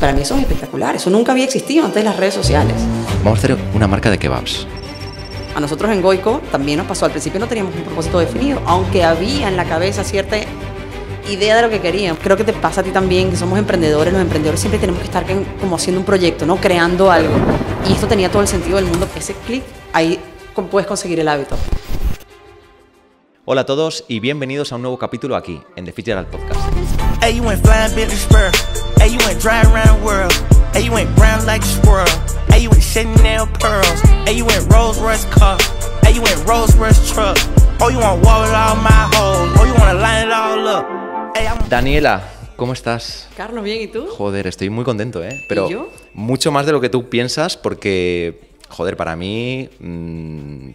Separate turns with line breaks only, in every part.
Para mí eso es espectacular, eso nunca había existido antes de las redes sociales.
Vamos a hacer una marca de kebabs.
A nosotros en Goico también nos pasó, al principio no teníamos un propósito definido, aunque había en la cabeza cierta idea de lo que queríamos. Creo que te pasa a ti también, que somos emprendedores, los emprendedores siempre tenemos que estar como haciendo un proyecto, ¿no? Creando algo. Y esto tenía todo el sentido del mundo. Ese clic, ahí puedes conseguir el hábito.
Hola a todos y bienvenidos a un nuevo capítulo aquí, en The Al Podcast. Daniela, ¿Cómo estás?
Carlos, bien, ¿y tú?
Joder, estoy muy contento, ¿eh? Pero mucho más de lo que tú piensas porque, joder, para mí, mm,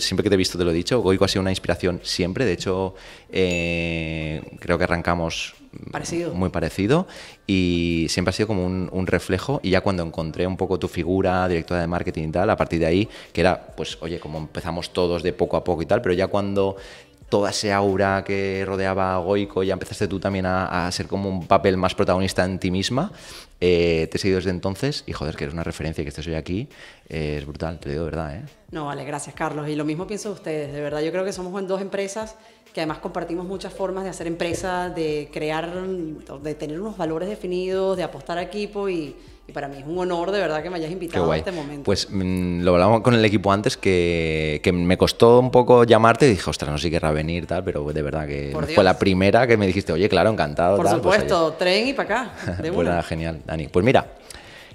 siempre que te he visto te lo he dicho, Goico ha sido una inspiración siempre, de hecho, eh, creo que arrancamos parecido. muy parecido y siempre ha sido como un, reflejo y ya cuando encontré un poco tu figura, directora de marketing y tal, a partir de ahí, que era, pues oye, como empezamos todos de poco a poco y tal, pero ya cuando toda esa aura que rodeaba a Goico, ya empezaste tú también a, ser como un papel más protagonista en ti misma, eh, te he seguido desde entonces y joder, que eres una referencia que estés hoy aquí, eh, es brutal, te digo de verdad. ¿eh?
No, vale, gracias Carlos. Y lo mismo pienso de ustedes, de verdad, yo creo que somos en dos empresas que además compartimos muchas formas de hacer empresas, de crear, de tener unos valores definidos, de apostar a equipo y, para mí es un honor de verdad que me hayas invitado en este momento.
Pues mm, lo hablamos con el equipo antes que, me costó un poco llamarte y dije, ostras, no sé si querrá venir tal, pero de verdad que fue la primera que me dijiste, oye, claro, encantado. Por pues, supuesto,
tren y para acá. De pues
genial, Dani. Pues mira.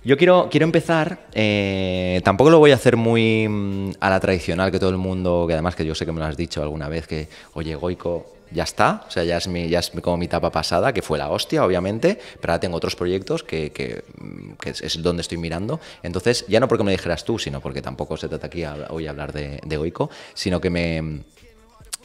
Yo quiero, quiero empezar, eh, tampoco lo voy a hacer muy mm, a la tradicional que todo el mundo, que además que yo sé que me lo has dicho alguna vez, que oye, Goico, ya está, o sea, ya es, mi, ya es como mi etapa pasada, que fue la hostia, obviamente, pero ahora tengo otros proyectos que, mm, es, donde estoy mirando. Entonces, ya no porque me dijeras tú, sino porque tampoco se trata aquí hoy hoy hablar de, de Goico, sino que me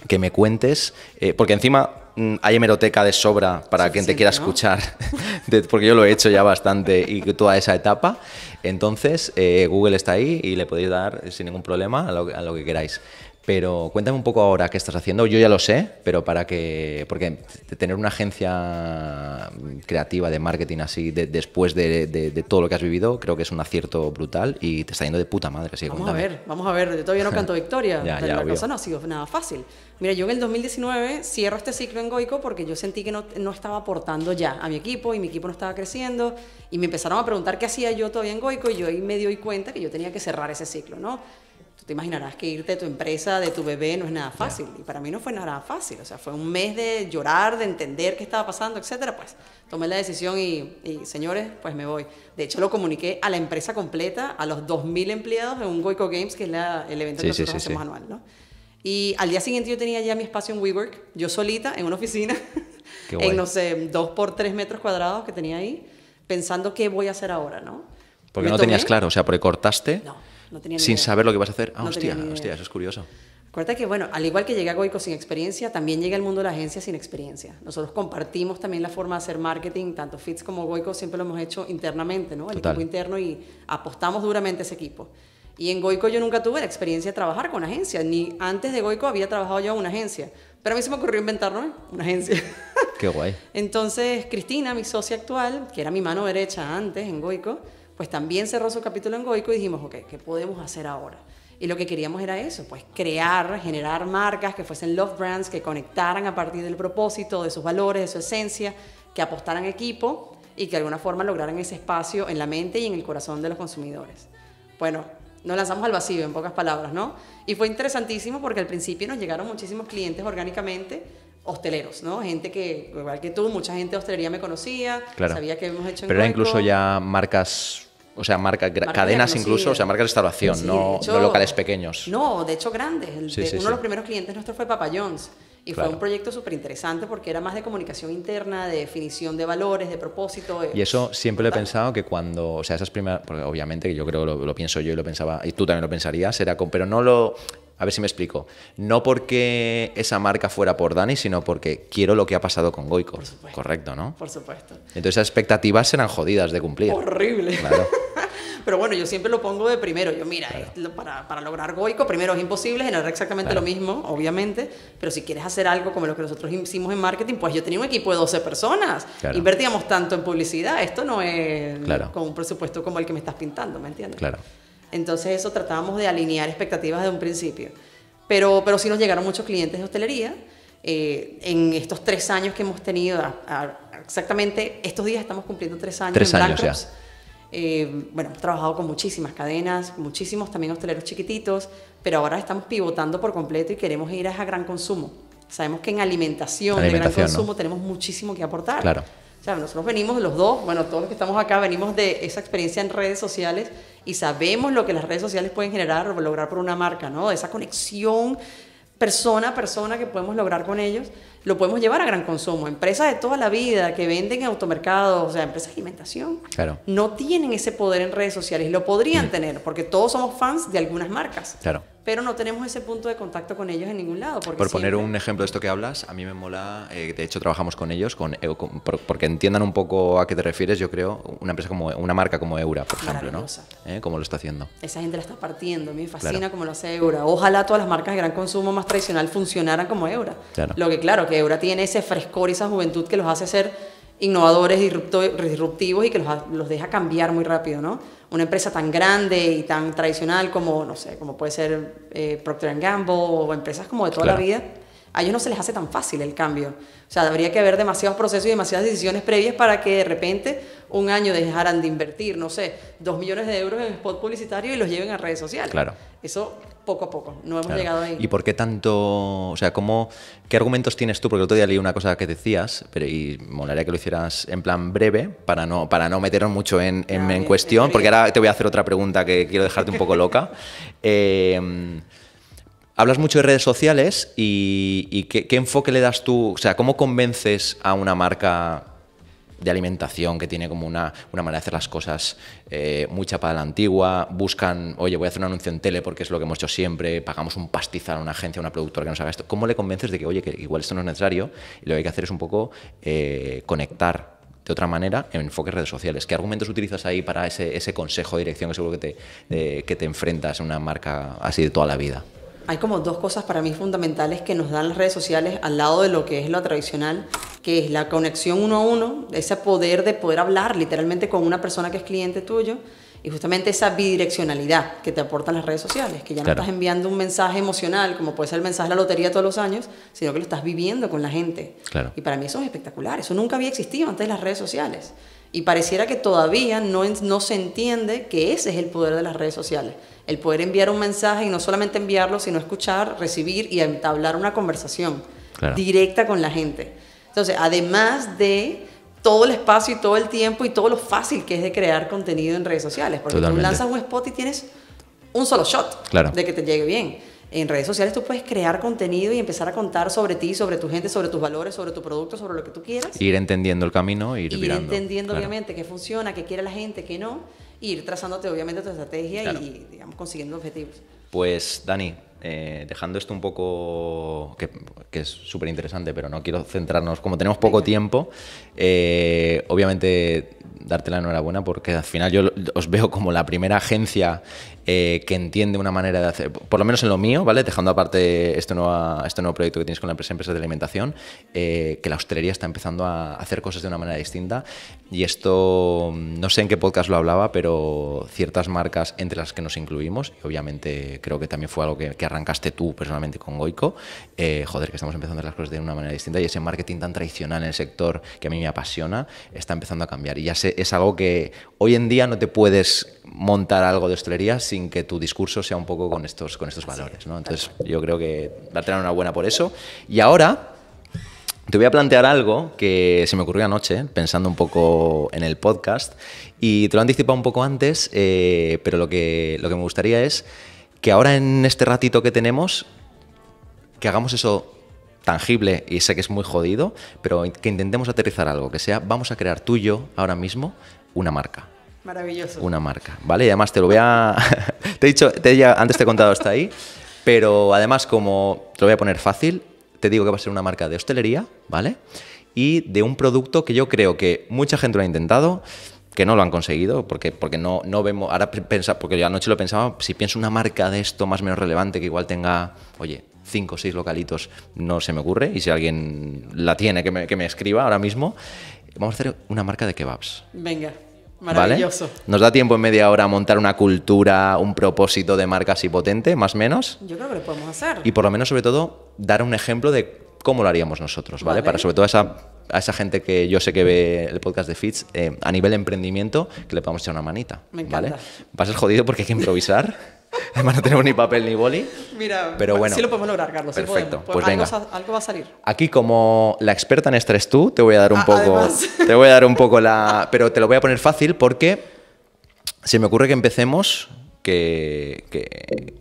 que me cuentes, eh, porque encima mm, hay hemeroteca de sobra para quien te quiera escuchar, porque yo lo he hecho ya bastante y toda esa etapa. Entonces, eh, Google está ahí y le podéis dar eh, sin ningún problema a lo que queráis. Pero cuéntame un poco ahora qué estás haciendo. Yo ya lo sé, pero para que. Porque tener una agencia mm, creativa de marketing así después de, todo lo que has vivido, creo que es un acierto brutal y te está yendo de puta madre. vamos a ver,
vamos a ver. Yo todavía no canto victoria. ya, la cosa no ha sido nada fácil. Mira, yo en el 2019 cierro este ciclo en Goico porque yo sentí que no, no estaba aportando ya a mi equipo y mi equipo no estaba creciendo. Y me empezaron a preguntar qué hacía yo todavía en Goico y yo ahí me di cuenta que yo tenía que cerrar ese ciclo, ¿no? Tú te imaginarás que irte de tu empresa, de tu bebé, no es nada fácil. Y para mí no fue nada fácil. O sea, fue un mes de llorar, de entender qué estaba pasando, etcétera. Pues tomé la decisión y, señores, pues me voy. De hecho, lo comuniqué a la empresa completa, a los 2.000 empleados de un Goico Games, que es la, el evento que nosotros hacemos anual, ¿no? Y al día siguiente yo tenía ya mi espacio en WeWork, yo solita, en una oficina,
en, no
sé, dos por tres metros cuadrados que tenía ahí, pensando qué voy a hacer ahora, ¿no? Porque no tenías claro,
o sea, porque cortaste... No sin saber lo que vas a hacer. Ah, hostia, hostia, eso es curioso.
Acuérdate que, bueno, al igual que llegué a Goico sin experiencia, también llega al mundo de la agencia sin experiencia. Nosotros compartimos también la forma de hacer marketing, tanto FITS como Goico siempre lo hemos hecho internamente, ¿no? El equipo interno y apostamos duramente ese equipo. Y en Goico yo nunca tuve la experiencia de trabajar con agencia, ni antes de Goico había trabajado yo en una agencia. Pero a mí se me ocurrió inventarme ¿eh? una agencia. Qué guay. Entonces, Cristina, mi socia actual, que era mi mano derecha antes en Goico, pues también cerró su capítulo en Goico y dijimos, ok, ¿qué podemos hacer ahora? Y lo que queríamos era eso, pues crear, generar marcas que fuesen love brands, que conectaran a partir del propósito, de sus valores, de su esencia, que apostaran equipo y que de alguna forma lograran ese espacio en la mente y en el corazón de los consumidores. Bueno, nos lanzamos al vacío, en pocas palabras, ¿no? Y fue interesantísimo porque al principio nos llegaron muchísimos clientes orgánicamente, hosteleros, ¿no? Gente que, igual que tú, mucha gente de hostelería me conocía, sabía que habíamos hecho... Pero en era incluso ya
marcas o sea, marca cadenas incluso, o sea, marca de restauración, no, locales pequeños. No, de hecho grandes. uno de los
primeros clientes nuestro fue Papa John's. Y fue un proyecto súper interesante porque era más de comunicación interna, de definición de valores, de propósito. y
eso siempre lo he pensado que cuando, o sea, esas primeras, obviamente que yo creo lo, lo pienso yo y lo pensaba, y tú también lo pensarías, era con, pero no lo a ver si me explico. No porque esa marca fuera por Dani, sino porque quiero lo que ha pasado con Goico. Correcto, ¿no? Por supuesto. Entonces esas expectativas serán jodidas de cumplir.
Horrible. Claro. Pero bueno, yo siempre lo pongo de primero. Yo, mira, para, lograr Goico, primero es imposible generar exactamente lo mismo, obviamente, pero si quieres hacer algo como lo que nosotros hicimos en marketing, pues yo tenía un equipo de 12 personas. Invertíamos tanto en publicidad. Esto no es con un presupuesto como el que me estás pintando, ¿me entiendes? Claro. Entonces eso tratábamos de alinear expectativas de un principio. Pero, pero sí nos llegaron muchos clientes de hostelería. Eh, en estos tres años que hemos tenido, exactamente estos días estamos cumpliendo tres años. Tres años eh, bueno, hemos trabajado con muchísimas cadenas, muchísimos también hosteleros chiquititos, pero ahora estamos pivotando por completo y queremos ir a gran consumo. Sabemos que en alimentación, de gran consumo tenemos muchísimo que aportar. Claro sea, nosotros venimos los dos, bueno, todos los que estamos acá venimos de esa experiencia en redes sociales y sabemos lo que las redes sociales pueden generar o lograr por una marca, ¿no? Esa conexión persona a persona que podemos lograr con ellos, lo podemos llevar a gran consumo. Empresas de toda la vida que venden en automercados, o sea, empresas de alimentación, claro. no tienen ese poder en redes sociales. Lo podrían mm. tener porque todos somos fans de algunas marcas. Claro pero no tenemos ese punto de contacto con ellos en ningún lado. Por poner un
ejemplo de esto que hablas, a mí me mola, eh, de hecho trabajamos con ellos, con, porque entiendan un poco a qué te refieres, yo creo, una empresa como una marca como Eura, por ejemplo, ¿no? ¿Eh? ¿Cómo lo está haciendo?
Esa gente la está partiendo, A mí me fascina cómo lo hace Eura. Ojalá todas las marcas de gran consumo más tradicional funcionaran como Eura. Lo que claro, que Eura tiene ese frescor y esa juventud que los hace ser innovadores, disruptivos y que los, deja cambiar muy rápido, ¿no? Una empresa tan grande y tan tradicional como, no sé, como puede ser eh, Procter Gamble o empresas como de toda la vida, a ellos no se les hace tan fácil el cambio. O sea, habría que haber demasiados procesos y demasiadas decisiones previas para que de repente un año dejaran de invertir, no sé, dos millones de euros en spot publicitario y los lleven a redes sociales. Claro. Eso poco a poco, no hemos llegado ahí. ¿Y
por qué tanto, o sea, cómo, qué argumentos tienes tú? Porque el otro día leí una cosa que decías, pero y molaría que lo hicieras en plan breve, para no, para no meternos mucho en, cuestión, porque ahora te voy a hacer otra pregunta que quiero dejarte un poco loca. Em, hablas mucho de redes sociales y, qué, enfoque le das tú, o sea, ¿cómo convences a una marca de alimentación, que tiene como una, manera de hacer las cosas eh, muy chapada la antigua, buscan, oye, voy a hacer un anuncio en tele porque es lo que hemos hecho siempre, pagamos un pastizal a una agencia, a una productora que nos haga esto. ¿Cómo le convences de que, oye, que igual esto no es necesario y lo que hay que hacer es un poco eh, conectar de otra manera en enfoques redes sociales. ¿Qué argumentos utilizas ahí para ese, ese consejo de dirección que seguro que te, eh, que te enfrentas a una marca así de toda la vida?
hay como dos cosas para mí fundamentales que nos dan las redes sociales al lado de lo que es lo tradicional, que es la conexión uno a uno, ese poder de poder hablar literalmente con una persona que es cliente tuyo y justamente esa bidireccionalidad que te aportan las redes sociales, que ya no estás enviando un mensaje emocional como puede ser el mensaje de la lotería todos los años, sino que lo estás viviendo con la gente. Y para mí eso es espectacular, eso nunca había existido antes las redes sociales. Y pareciera que todavía no, no se entiende que ese es el poder de las redes sociales. El poder enviar un mensaje y no solamente enviarlo, sino escuchar, recibir y entablar una conversación directa con la gente. Entonces, además de todo el espacio y todo el tiempo y todo lo fácil que es de crear contenido en redes sociales, porque tú lanzas un spot y tienes un solo shot de que te llegue bien en redes sociales tú puedes crear contenido y empezar a contar sobre ti, sobre tu gente, sobre tus valores, sobre tu producto, sobre lo que tú quieras.
Ir entendiendo el camino, e ir, ir entendiendo obviamente
qué funciona, qué quiere la gente, qué no, ir trazándote obviamente tu estrategia y digamos consiguiendo objetivos.
Pues Dani, eh, dejando esto un poco, que, es súper interesante, pero no quiero centrarnos, como tenemos poco tiempo, eh, obviamente darte la enhorabuena porque al final yo os veo como la primera agencia eh, que entiende una manera de hacer, por lo menos en lo mío, ¿vale? Dejando aparte este nuevo, este nuevo proyecto que tienes con la empresa empresa de Alimentación, eh, que la hostelería está empezando a hacer cosas de una manera distinta. Y esto, mm, no sé en qué podcast lo hablaba, pero ciertas marcas entre las que nos incluimos, y obviamente creo que también fue algo que, arrancaste tú personalmente con Goico, eh, joder, que estamos empezando a hacer las cosas de una manera distinta y ese marketing tan tradicional en el sector que a mí me apasiona está empezando a cambiar. Y ya sé, es algo que hoy en día no te puedes montar algo de hostelería si sin que tu discurso sea un poco con estos, con estos valores. ¿no? Entonces, yo creo que tener una buena por eso. Y ahora te voy a plantear algo que se me ocurrió anoche, pensando un poco en el podcast, y te lo he anticipado un poco antes, eh, pero lo que, lo que me gustaría es que ahora en este ratito que tenemos, que hagamos eso tangible y sé que es muy jodido, pero que intentemos aterrizar algo, que sea, vamos a crear tú y yo ahora mismo una marca Maravilloso. Una marca, ¿vale? Y además te lo voy a... te he dicho, ya, antes te he contado hasta ahí, pero además como te lo voy a poner fácil, te digo que va a ser una marca de hostelería, ¿vale? Y de un producto que yo creo que mucha gente lo ha intentado, que no lo han conseguido, porque, porque no, no vemos, ahora pensa, porque yo anoche lo pensaba, si pienso una marca de esto más o menos relevante que igual tenga, oye, cinco o seis localitos, no se me ocurre, y si alguien la tiene, que me, que me escriba ahora mismo, vamos a hacer una marca de kebabs.
Venga. Maravilloso.
¿Nos da tiempo en media hora montar una cultura, un propósito de marca así potente, más o menos? Yo creo que lo podemos hacer. Y por lo menos, sobre todo, dar un ejemplo de cómo lo haríamos nosotros, ¿vale? Para sobre todo a esa, gente que yo sé que ve el podcast de Fitz, eh, a nivel de emprendimiento, que le podamos echar una manita, Me encanta. ¿vale? Va a ser jodido porque hay que improvisar. Además no tenemos ni papel ni boli.
Mira, pero bueno. lo podemos lograr, Carlos. Perfecto, pues, venga. va a salir.
Aquí como la experta en estrés tú, te voy a dar un ah, poco... Te voy a dar un poco la... Pero te lo voy a poner fácil porque se me ocurre que empecemos que,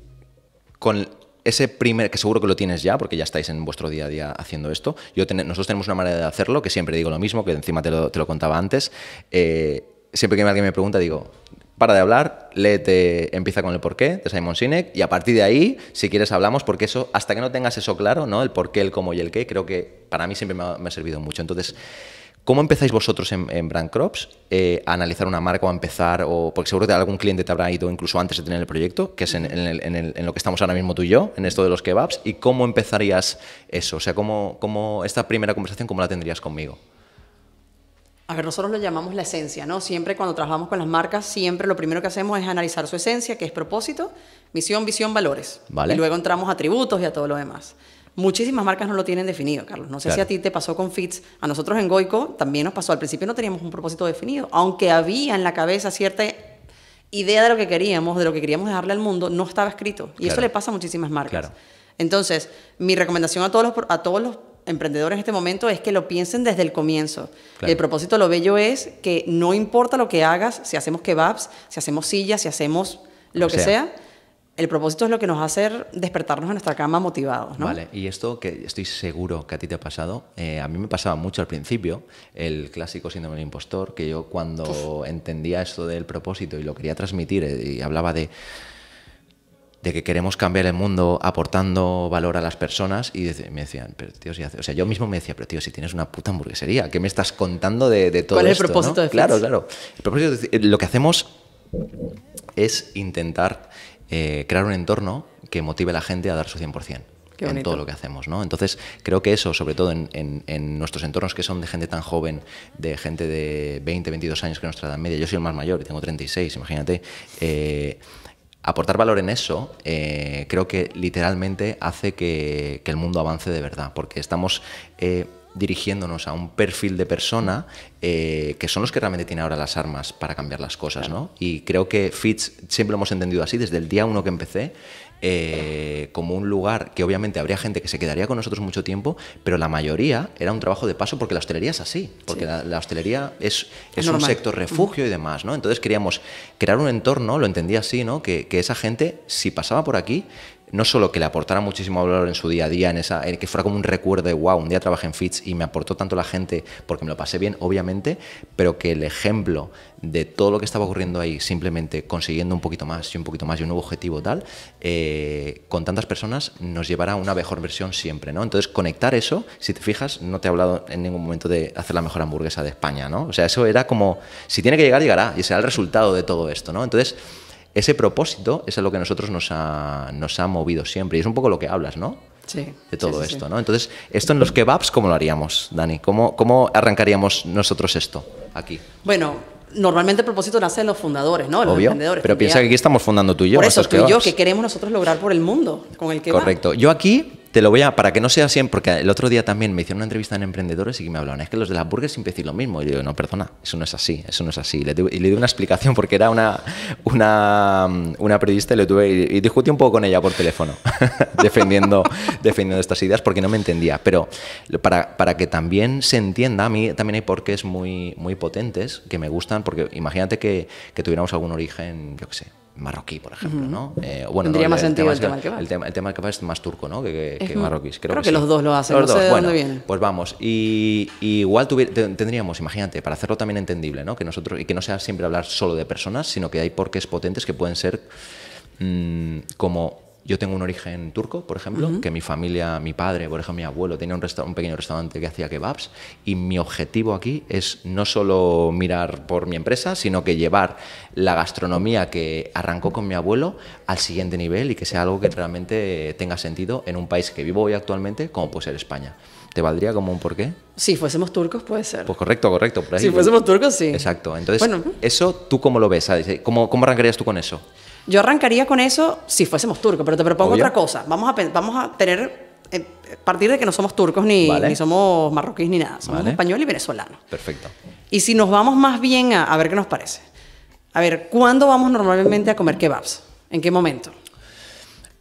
con ese primer, que seguro que lo tienes ya, porque ya estáis en vuestro día a día haciendo esto, yo nosotros tenemos una manera de hacerlo, que siempre digo lo mismo, que encima te lo, contaba antes, eh, siempre que alguien me pregunta digo, para de hablar, te Empieza con el porqué de Simon Sinek y a partir de ahí, si quieres, hablamos porque eso, hasta que no tengas eso claro, ¿no? El porqué, el cómo y el qué, creo que para mí siempre me ha, servido mucho. Entonces, ¿cómo empezáis vosotros en, Brand Crops eh, a analizar una marca o a empezar? O, porque seguro que algún cliente te habrá ido incluso antes de tener el proyecto, que es en, lo que estamos ahora mismo tú y yo, en esto de los kebabs. ¿Y cómo empezarías eso? O sea, ¿cómo, cómo esta primera conversación, cómo la tendrías conmigo?
A ver, nosotros lo llamamos la esencia, ¿no? Siempre cuando trabajamos con las marcas, siempre lo primero que hacemos es analizar su esencia, que es propósito, misión, visión, valores. Vale. Y luego entramos a atributos y a todo lo demás. Muchísimas marcas no lo tienen definido, Carlos. No sé si a ti te pasó con Fits. A nosotros en Goico también nos pasó. Al principio no teníamos un propósito definido, aunque había en la cabeza cierta idea de lo que queríamos, de lo que queríamos dejarle al mundo, no estaba escrito. Y eso le pasa a muchísimas marcas. Claro. Entonces, mi recomendación a todos a todos los emprendedor en este momento es que lo piensen desde el comienzo. El propósito lo bello es que no importa lo que hagas, si hacemos kebabs, si hacemos sillas, si hacemos lo que sea, el propósito es lo que nos hace despertarnos en nuestra cama motivados. ¿no? Vale,
y esto que estoy seguro que a ti te ha pasado, eh, a mí me pasaba mucho al principio, el clásico síndrome del impostor, que yo cuando entendía esto del propósito y lo quería transmitir eh, y hablaba de de que queremos cambiar el mundo aportando valor a las personas y me decían, pero tío, si hace... o sea, yo mismo me decía, pero tío, si tienes una puta hamburguesería, ¿qué me estás contando de, todo esto? ¿Cuál es el propósito Claro, claro. Eh, lo que hacemos es intentar eh, crear un entorno que motive a la gente a dar su 100% en todo lo que hacemos, ¿no? Entonces, creo que eso, sobre todo en, nuestros entornos que son de gente tan joven, de gente de 20, 22 años que es nuestra edad media, yo soy el más mayor y tengo 36, imagínate, eh, aportar valor en eso eh, creo que literalmente hace que, el mundo avance de verdad, porque estamos eh, dirigiéndonos a un perfil de persona eh, que son los que realmente tienen ahora las armas para cambiar las cosas, Y creo que Fitch siempre lo hemos entendido así, desde el día uno que empecé, eh, como un lugar que obviamente habría gente que se quedaría con nosotros mucho tiempo, pero la mayoría era un trabajo de paso porque la hostelería es así, porque la, hostelería es, es, un sector refugio y demás, ¿no? Entonces queríamos crear un entorno, lo entendía así, ¿no? Que, que esa gente, si pasaba por aquí, no solo que le aportara muchísimo valor en su día a día, en esa, que fuera como un recuerdo de wow, un día trabajé en FITS y me aportó tanto la gente porque me lo pasé bien, obviamente, pero que el ejemplo de todo lo que estaba ocurriendo ahí, simplemente consiguiendo un poquito más y un poquito más y un nuevo objetivo tal, eh, con tantas personas nos llevará a una mejor versión siempre, ¿no? Entonces, conectar eso, si te fijas, no te he hablado en ningún momento de hacer la mejor hamburguesa de España, ¿no? O sea, eso era como, si tiene que llegar, llegará y será el resultado de todo esto, ¿no? Entonces, ese propósito es a lo que nosotros nos ha, nos ha movido siempre. Y es un poco lo que hablas, ¿no? Sí, de todo esto, ¿no? Entonces, esto en los kebabs, ¿cómo lo haríamos, Dani? ¿Cómo, ¿Cómo arrancaríamos nosotros esto aquí?
Bueno, normalmente el propósito nace en los fundadores, ¿no? los Obvio, Pero piensa que aquí
estamos fundando tú y yo. Por eso, tú yo, que
queremos nosotros lograr por el mundo con el kebab? Correcto.
Yo aquí te lo voy a, para que no sea así, porque el otro día también me hicieron una entrevista en Emprendedores y que me hablaban, es que los de las burgers siempre dicen lo mismo. Y yo digo, no, perdona, eso no es así, eso no es así. Y le, di una explicación porque era una, una, periodista y, le tuve, y, discutí un poco con ella por teléfono, defendiendo, defendiendo estas ideas porque no me entendía. Pero para, para que también se entienda, a mí también hay porqués muy, muy potentes que me gustan, porque imagínate que tuviéramos algún origen, yo qué sé, marroquí, por ejemplo, ¿no? Eh, bueno, Tendría más el, sentido el tema, el tema del El tema, es más turco, ¿no? Que, que, marroquí. Creo, que, los dos lo hacen, los no dos. Pues vamos, y, igual tendríamos, imagínate, para hacerlo también entendible, ¿no? Que nosotros, y que no sea siempre hablar solo de personas, sino que hay porques potentes que pueden ser mm, como yo tengo un origen turco, por ejemplo, que mi familia, mi padre, por ejemplo, mi abuelo, tenía un, un, pequeño restaurante que hacía kebabs y mi objetivo aquí es no solo mirar por mi empresa, sino que llevar la gastronomía que arrancó con mi abuelo al siguiente nivel y que sea algo que realmente tenga sentido en un país que vivo hoy actualmente, como puede ser España. ¿Te valdría como un porqué?
Si fuésemos turcos, puede ser.
Pues correcto, correcto. si fuésemos turcos, sí. Exacto. Entonces, bueno. ¿eso tú cómo lo ves? ¿Cómo, ¿Cómo arrancarías tú con eso?
Yo arrancaría con eso si fuésemos turcos, pero te propongo otra cosa. Vamos a, vamos a tener, eh, partir de que no somos turcos ni, somos marroquíes ni nada, somos españoles y venezolano Perfecto. Y si nos vamos más bien a, ver qué nos parece. A ver, ¿cuándo vamos normalmente a comer kebabs? ¿En qué momento?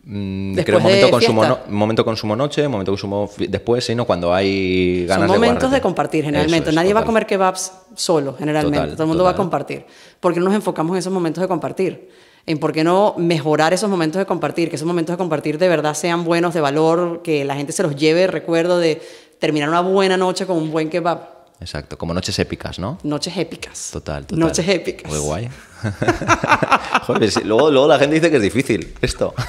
Mm, creo momento de consumo, momento consumo noche, momento consumo después, sino cuando hay ganas Son momentos de,
compartir generalmente. Nadie va a comer kebabs solo generalmente. Todo el mundo va a compartir. Porque nos enfocamos en esos momentos de compartir en por qué no mejorar esos momentos de compartir, que esos momentos de compartir de verdad sean buenos, de valor, que la gente se los lleve recuerdo de terminar una buena noche con un buen kebab.
Exacto, como noches épicas, ¿no?
Noches épicas.
Total, total. Noches épicas. Muy guay. Joder, luego, luego la gente dice que es difícil esto.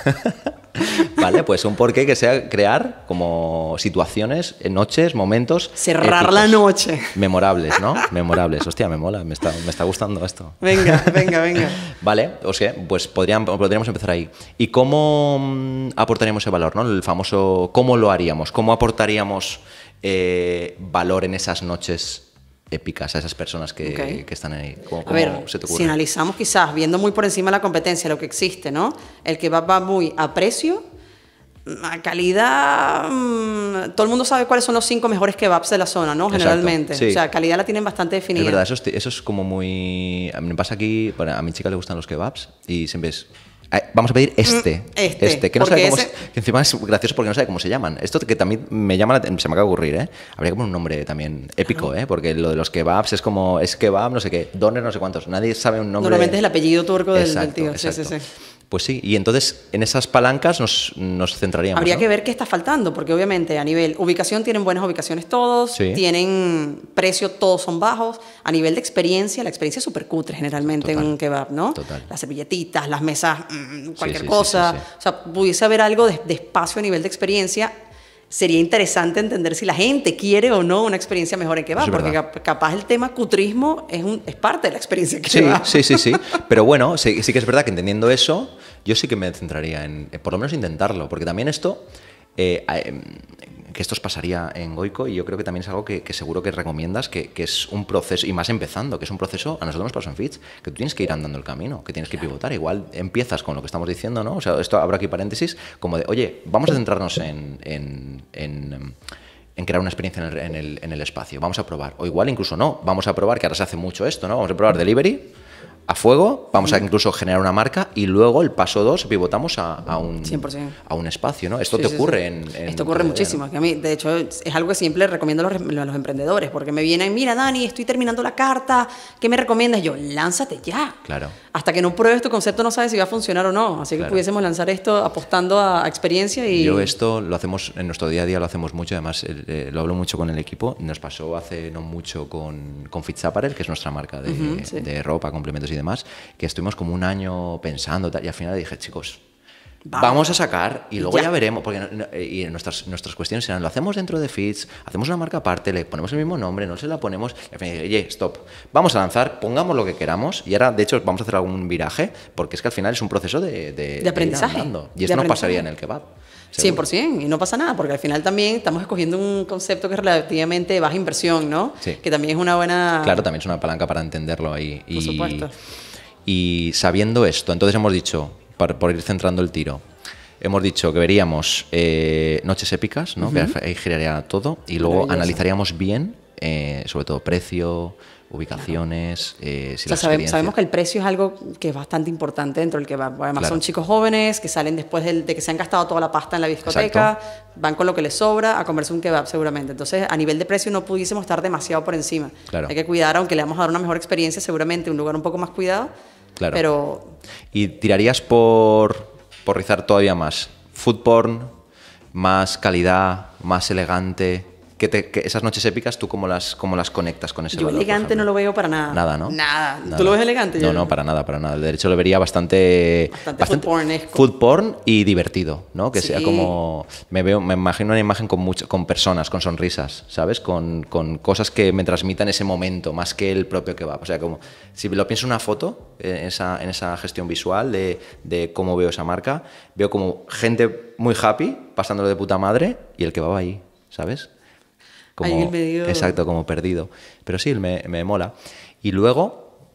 Vale, pues un porqué que sea crear como situaciones, eh, noches, momentos. Cerrar la noche. Memorables, ¿no? Memorables. Hostia, me mola, me está, gustando esto. Venga, venga, venga. Vale, o sea, pues podríamos empezar ahí. ¿Y cómo mm, aportaríamos ese valor, ¿no? El famoso, ¿cómo lo haríamos? ¿Cómo aportaríamos eh, valor en esas noches? épicas a esas personas que, están ahí? a ver, se te si
analizamos quizás, viendo muy por encima la competencia, lo que existe, ¿no? El que va, va muy a precio, a calidad, mm, todo el mundo sabe cuáles son los cinco mejores kebabs de la zona, ¿no? Generalmente. O sea, calidad la tienen bastante definida. Es verdad,
eso es, eso es como muy... A mí me pasa aquí, bueno, a mi chica le gustan los kebabs y siempre es Vamos a pedir mm, este. este. Este. que, no sabe encima es gracioso porque no sabe cómo se llaman. Esto que también me llama, se me acaba de ocurrir, ¿eh? Habría como un nombre también épico, ¿eh? Porque lo de los kebabs es como, es kebab, no sé qué, doner, no sé cuántos. Nadie sabe un nombre. Normalmente es el
apellido turco del, tío.
Pues sí, y entonces en esas palancas nos, nos centraríamos. Habría que
ver qué está faltando, porque obviamente a nivel ubicación tienen buenas ubicaciones todos, tienen precio, todos son bajos. A nivel de experiencia, la experiencia es súper cutre generalmente en un kebab, ¿no? Total. Las servilletitas, las mesas, mm, mm, cualquier cosa. O sea, pudiese haber algo de espacio a nivel de experiencia sería interesante entender si la gente quiere o no una experiencia mejor en que va, porque capaz el tema cutrismo es, un, es parte de la experiencia que sí, va. Sí,
sí, sí. Pero bueno, sí, sí, que es verdad que entendiendo eso, yo sí que me centraría en, eh, por lo menos intentarlo, porque también esto, eh, em, que esto os pasaría en Goico y yo creo que también es algo que, seguro que recomiendas, que, es un proceso, y más empezando, que es un proceso, a nosotros nos pasó en Fitch, que tú tienes que ir andando el camino, que tienes que pivotar. Igual empiezas con lo que estamos diciendo, ¿no? O sea, esto abro aquí paréntesis, como de, oye, vamos a centrarnos en, en, crear una experiencia en el, en, el, en el, espacio. Vamos a probar. O igual incluso no. Vamos a probar, que ahora se hace mucho esto, ¿no? Vamos a probar delivery a fuego, vamos a incluso generar una marca y luego el paso 2 pivotamos a, un, a un espacio, ¿no? Esto te ocurre En, Esto
ocurre muchísimo, que a mí, de hecho, es algo que siempre recomiendo a los, a los, emprendedores, porque me vienen, mira, Dani, estoy terminando la carta, ¿qué me recomiendas? Yo, lánzate ya. Claro hasta que no pruebes tu concepto no sabes si va a funcionar o no. Así que pudiésemos lanzar esto apostando a, experiencia y... Yo
esto lo hacemos en nuestro día a día, lo hacemos mucho, además eh, lo hablo mucho con el equipo. Nos pasó hace no mucho con, con Fitzaparel, que es nuestra marca de, ropa, complementos y demás, que estuvimos como un año pensando y al final dije, chicos, Vamos. a sacar y luego ya, veremos, porque y nuestras, nuestras cuestiones serán, lo hacemos dentro de Fits, hacemos una marca aparte, le ponemos el mismo nombre, no se la ponemos, y al final, oye, stop, vamos a lanzar, pongamos lo que queramos, y ahora, de hecho, vamos a hacer algún viraje, porque es que al final es un proceso de, de, aprendizaje. y esto no pasaría en el kebab.
100%, y no pasa nada, porque al final también estamos escogiendo un concepto que es relativamente baja inversión, ¿no? Sí. Que también es una buena... Claro,
también es una palanca para entenderlo ahí. Por supuesto. Y sabiendo esto, entonces hemos dicho, por ir centrando el tiro. Hemos dicho que veríamos eh, noches épicas, ¿no? que ahí giraría todo, y luego analizaríamos bien, eh, sobre todo precio, ubicaciones. Eh, sabemos,
que el precio es algo que es bastante importante dentro del que Además, son chicos jóvenes que salen después de, que se han gastado toda la pasta en la discoteca, van con lo que les sobra a comerse un kebab seguramente. Entonces, a nivel de precio no pudiésemos estar demasiado por encima. Hay que cuidar, aunque le vamos a dar una mejor experiencia, seguramente un lugar un poco más cuidado Claro. Pero...
¿Y tirarías por, por rizar todavía más? ¿Food ¿Más calidad? ¿Más elegante? esas noches épicas, ¿tú cómo las, cómo las conectas con ese Yo elegante
no lo veo para nada. Nada, ¿no? Nada. ¿Tú lo ves elegante? No, no,
para nada, para nada. De hecho, lo vería bastante...
Bastante,
food, porn y divertido, ¿no? Que sea como... Me veo, me imagino una imagen con, con personas, con sonrisas, ¿sabes? Con, cosas que me transmitan ese momento, más que el propio que va. O sea, como... Si lo pienso en una foto, en esa, gestión visual de, de cómo veo esa marca, veo como gente muy happy, pasándolo de puta madre, y el que va ahí, ¿sabes? Exacto, como perdido. Pero sí, me, mola. Y luego,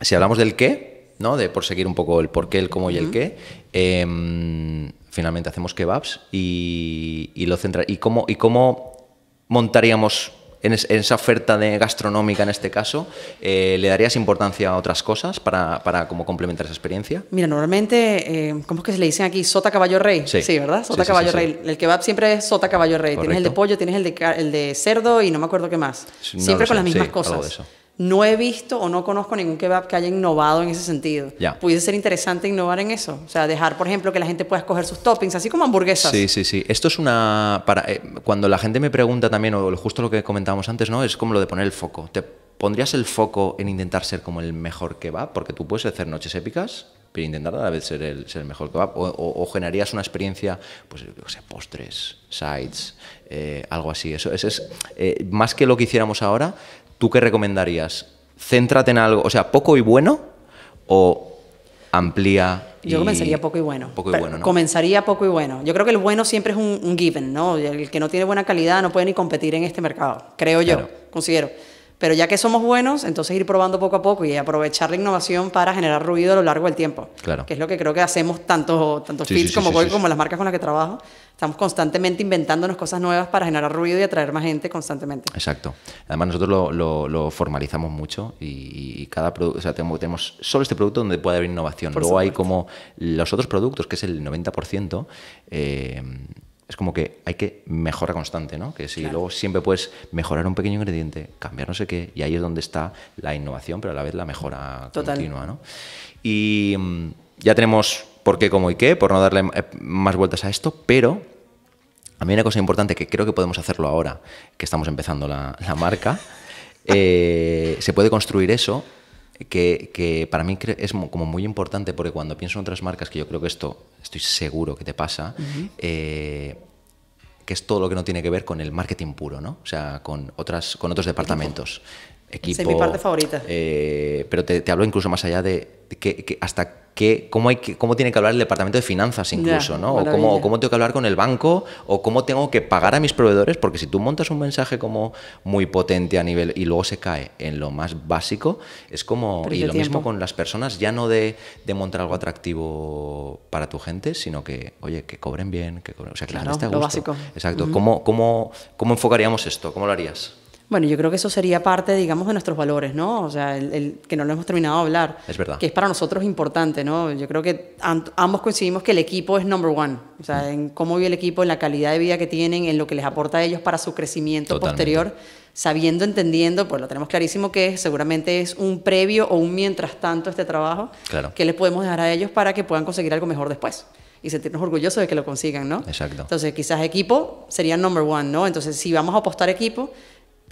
si hablamos del qué, ¿no? De por seguir un poco el por qué, el cómo y el qué, em, finalmente hacemos kebabs y, y lo centra y cómo, y cómo montaríamos en, esa oferta de gastronómica en este caso, eh, ¿le darías importancia a otras cosas para, para como complementar esa experiencia?
Mira, normalmente, eh, ¿cómo es que se le dicen aquí? Sota caballo rey. Sí, ¿verdad? Sota caballo rey. El kebab siempre es sota caballo rey. Tienes el de pollo, tienes el de, el de cerdo y no me acuerdo qué más. siempre con las mismas cosas no he visto o no conozco ningún kebab que haya innovado en ese sentido. Yeah. Pudiese ser interesante innovar en eso. O sea, dejar, por ejemplo, que la gente pueda escoger sus toppings, así como hamburguesas. Sí,
sí, sí. Esto es una. Eh, cuando la gente me pregunta también, o justo lo que comentábamos antes, ¿no? Es como lo de poner el foco. ¿Te pondrías el foco en intentar ser como el mejor kebab? Porque tú puedes hacer noches épicas, pero intentar a la vez ser el, mejor kebab. O, generarías una experiencia, pues, postres, sides, eh, algo así. Eso es, eh, más que lo que hiciéramos ahora, ¿tú qué recomendarías? ¿Céntrate en algo, o sea, poco y bueno o amplía? Yo comenzaría
poco y bueno. bueno Comenzaría poco y bueno. Yo creo que el bueno siempre es un, given, ¿no? El que no tiene buena calidad no puede ni competir en este mercado, creo yo, considero. Pero ya que somos buenos, entonces ir probando poco a poco y aprovechar la innovación para generar ruido a lo largo del tiempo. Claro. Que es lo que creo que hacemos tanto, tantos como Voy, como las marcas con las que trabajo. Estamos constantemente inventándonos cosas nuevas para generar ruido y atraer más gente constantemente.
Exacto. Además, nosotros lo, formalizamos mucho y, cada producto, o sea, tenemos, solo este producto donde puede haber innovación. Luego hay como los otros productos, que es el 90%, eh, es como que hay que mejora constante, ¿no? Que si luego siempre puedes mejorar un pequeño ingrediente, cambiar no sé qué, y ahí es donde está la innovación, pero a la vez la mejora continua, ¿no? Y mm, ya tenemos por qué, cómo y qué, por no darle eh, más vueltas a esto, pero a mí una cosa importante que creo que podemos hacerlo ahora, que estamos empezando la, marca, eh, se puede construir eso que, para mí es como muy importante porque cuando pienso en otras marcas, que yo creo que esto estoy seguro que te pasa, eh, que es todo lo que no tiene que ver con el marketing puro, ¿no? O sea, con, otras, con otros departamentos es mi parte favorita. Eh, pero te, hablo incluso más allá de, que, hasta qué, cómo, hay cómo tiene que hablar el departamento de finanzas incluso, ¿no? O cómo, tengo que hablar con el banco, o cómo tengo que pagar a mis proveedores, porque si tú montas un mensaje como muy potente a nivel y luego se cae en lo más básico, es como... y lo mismo con las personas, ya no de, montar algo atractivo para tu gente, sino que, oye, que cobren bien, que cobren, o sea, que la gente Lo básico. Exacto. ¿Cómo, cómo enfocaríamos esto? ¿Cómo lo harías?
Bueno, yo creo que eso sería parte, digamos, de nuestros valores, ¿no? O sea, el, que no lo hemos terminado de hablar. Es verdad. Que es para nosotros importante, ¿no? Yo creo que ambos coincidimos que el equipo es number one. O sea, mm. en cómo vive el equipo, en la calidad de vida que tienen, en lo que les aporta a ellos para su crecimiento posterior. Sabiendo, entendiendo, pues lo tenemos clarísimo que seguramente es un previo o un mientras tanto este trabajo claro. que les podemos dejar a ellos para que puedan conseguir algo mejor después y sentirnos orgullosos de que lo consigan, ¿no? Exacto. Entonces, quizás equipo sería number one, ¿no? Entonces, si vamos a apostar equipo,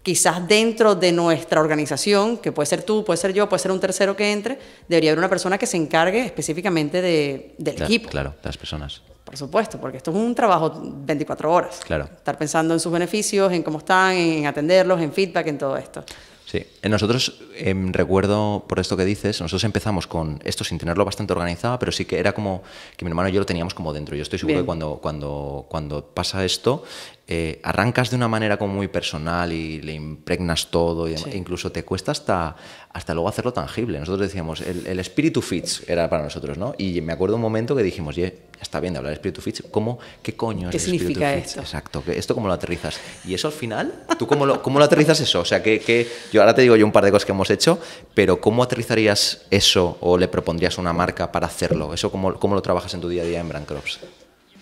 quizás dentro de nuestra organización, que puede ser tú, puede ser yo, puede ser un tercero que entre, debería haber una persona que se encargue específicamente del equipo.
Claro, de las personas.
Por supuesto, porque esto es un trabajo 24 horas. Claro. Estar pensando en sus beneficios, en cómo están, en atenderlos, en feedback, en todo esto.
Sí, eh, nosotros em, recuerdo por esto que dices, nosotros empezamos con esto sin tenerlo bastante organizado, pero sí que era como que mi hermano y yo lo teníamos como dentro. Yo estoy seguro que cuando, cuando, cuando pasa esto, eh, arrancas de una manera como muy personal y le impregnas todo, y incluso te cuesta hasta, hasta luego hacerlo tangible. Nosotros decíamos, el, Spirit espíritu fits era para nosotros, ¿no? Y me acuerdo un momento que dijimos, ya está bien de hablar de espíritu fits, ¿cómo, ¿qué coño es el significa espíritu esto? Exacto, ¿esto cómo lo aterrizas? Y eso al final, ¿tú cómo lo, cómo lo aterrizas eso? O sea, que, que, yo ahora te digo yo un par de cosas que hemos hecho, pero ¿cómo aterrizarías eso o le propondrías una marca para hacerlo? ¿Eso cómo, cómo lo trabajas en tu día a día en Brand Crops?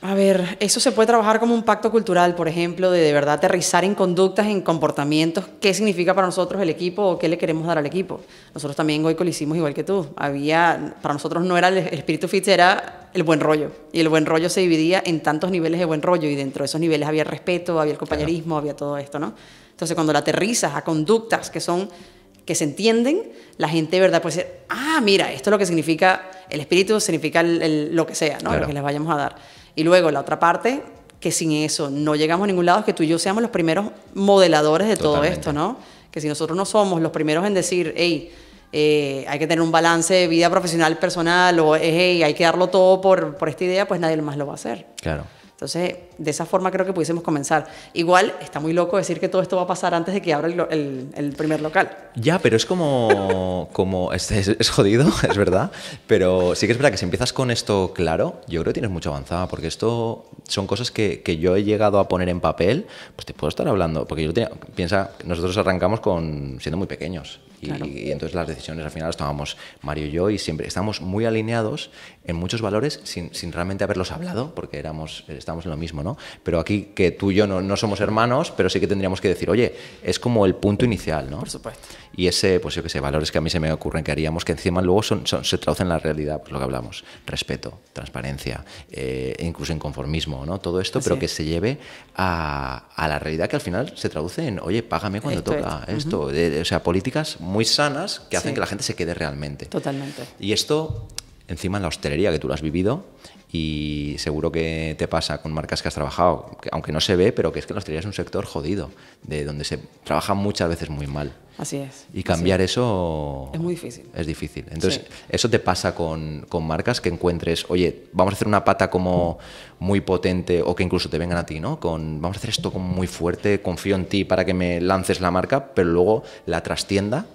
A ver, eso se puede trabajar como un pacto cultural, por ejemplo, de de verdad aterrizar en conductas, en comportamientos, qué significa para nosotros el equipo o qué le queremos dar al equipo. Nosotros también hoy lo hicimos igual que tú. Había, para nosotros no era el espíritu fit, era el buen rollo. Y el buen rollo se dividía en tantos niveles de buen rollo y dentro de esos niveles había el respeto, había el compañerismo, había todo esto, ¿no? Entonces cuando la aterrizas a conductas que son que se entienden, la gente de verdad puede decir, ah, mira, esto es lo que significa el espíritu, significa lo que sea, ¿no? Lo que les vayamos a dar. Y luego la otra parte, que sin eso no llegamos a ningún lado, es que tú y yo seamos los primeros modeladores de todo esto, ¿no? Que si nosotros no somos los primeros en decir, hey, eh, hay que tener un balance de vida profesional, personal, o eh, hey, hay que darlo todo por, por esta idea, pues nadie más lo va a hacer. Claro. Entonces, de esa forma creo que pudiésemos comenzar. Igual, está muy loco decir que todo esto va a pasar antes de que abra el, primer local.
Ya, pero es como... como es, es, jodido, es verdad. Pero sí que es verdad que si empiezas con esto claro, yo creo que tienes mucho avanzada, porque esto son cosas que, que, yo he llegado a poner en papel, pues te puedo estar hablando, porque yo piensa, nosotros arrancamos con siendo muy pequeños. Y, y entonces las decisiones al final las tomamos Mario y yo y siempre estamos muy alineados en muchos valores sin, realmente haberlos hablado, porque éramos, estábamos en lo mismo, ¿no? Pero aquí que tú y yo no, somos hermanos, pero sí que tendríamos que decir, oye, es como el punto inicial, ¿no? Por supuesto. Y ese, pues yo qué sé, valores que a mí se me ocurren que haríamos, que encima luego son, se traducen en la realidad, pues lo que hablamos, respeto, transparencia, eh, incluso inconformismo, ¿no? Todo esto, pero que se lleve a, la realidad que al final se traduce en, oye, págame cuando toca esto. o sea, políticas muy sanas que hacen que la gente se quede realmente. Totalmente. Y esto encima en la hostelería, que tú lo has vivido y seguro que te pasa con marcas que has trabajado, aunque no se ve, pero que es que la hostelería es un sector jodido, de donde se trabaja muchas veces muy mal. Así es. Y cambiar eso... Es muy difícil. Es difícil. Entonces, eso te pasa con, marcas que encuentres, oye, vamos a hacer una pata como muy potente o que incluso te vengan a ti, ¿no? Con, vamos a hacer esto como muy fuerte, confío en ti para que me lances la marca, pero luego la trastienda...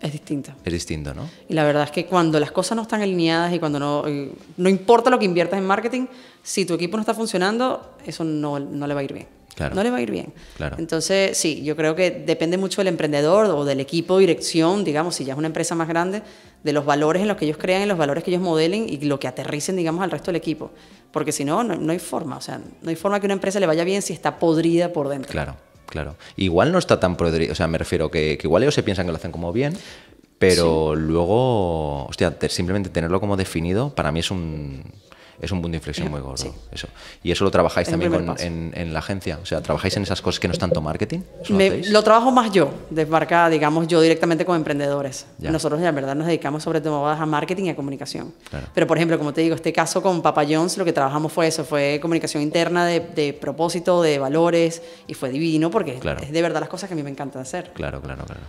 Es distinto. Es distinto, ¿no?
Y la verdad es que cuando las cosas no están alineadas y cuando no, eh, no importa lo que inviertas en marketing, si tu equipo no está funcionando, eso no, le va a ir bien. Claro. No le va a ir bien. Claro. Entonces, sí, yo creo que depende mucho del emprendedor o del equipo, dirección, digamos, si ya es una empresa más grande, de los valores en los que ellos crean, en los valores que ellos modelen y lo que aterricen, digamos, al resto del equipo. Porque si no, no hay forma. O sea, no hay forma que una empresa le vaya bien si está podrida por dentro.
Claro. Claro. Igual no está tan O sea, me refiero que, que igual ellos se piensan que lo hacen como bien, pero luego, hostia, simplemente tenerlo como definido para mí es un, es un punto de inflexión muy gordo. Eso. Y eso lo trabajáis también en, la agencia. O sea, ¿trabajáis en esas cosas que no es tanto marketing? lo
trabajo más yo, de marca, digamos, yo directamente con emprendedores. Ya. Nosotros, en verdad, nos dedicamos sobre todo a marketing y a comunicación. Pero, por ejemplo, como te digo, este caso con Papa Jones, lo que trabajamos fue eso, fue comunicación interna de, propósito, de valores, y fue divino porque es de verdad las cosas que a mí me encanta hacer.
Claro, claro, claro.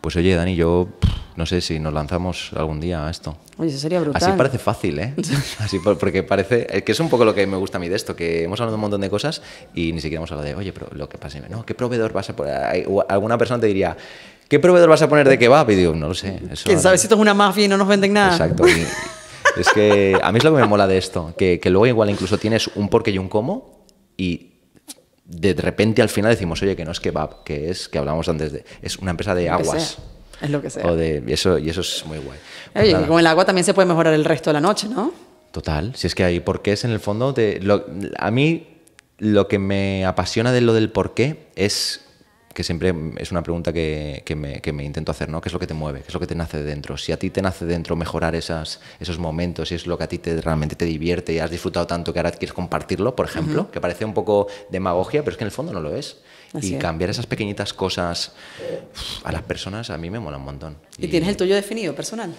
Pues oye, Dani, yo no sé si nos lanzamos algún día a esto.
Oye, eso sería brutal. Así parece
fácil, ¿eh? Así porque parece, eh, que es un poco lo que me gusta a mí de esto, que hemos hablado un montón de cosas y ni siquiera hemos hablado de, oye, pero lo que pasa, no, ¿qué proveedor vas a poner? alguna persona te diría, ¿qué proveedor vas a poner de qué va? Y digo, no lo sé. ¿Quién sabe
si esto es una mafia y no nos venden nada? Exacto.
es que a mí es lo que me mola de esto, que, que luego igual incluso tienes un porqué y un cómo y de repente al final decimos, oye, que no es kebab, que es, que hablamos antes de, es una empresa de aguas. Es lo que sea. de, y, eso, y eso es muy guay. Pues oye, con
el agua también se puede mejorar el resto de la noche, ¿no?
Total, si es que hay es en el fondo. a mí lo que me apasiona de lo del porqué es que siempre es una pregunta que, me, intento hacer, ¿no? ¿Qué es lo que te mueve? ¿Qué es lo que te nace dentro? Si a ti te nace dentro mejorar esos momentos, si es lo que a ti te, realmente te divierte y has disfrutado tanto que ahora quieres compartirlo, por ejemplo, que parece un poco demagogia, pero es que en el fondo no lo es. y cambiar esas pequeñitas cosas a las personas a mí me mola un montón.
¿Y, tienes el tuyo definido, personal?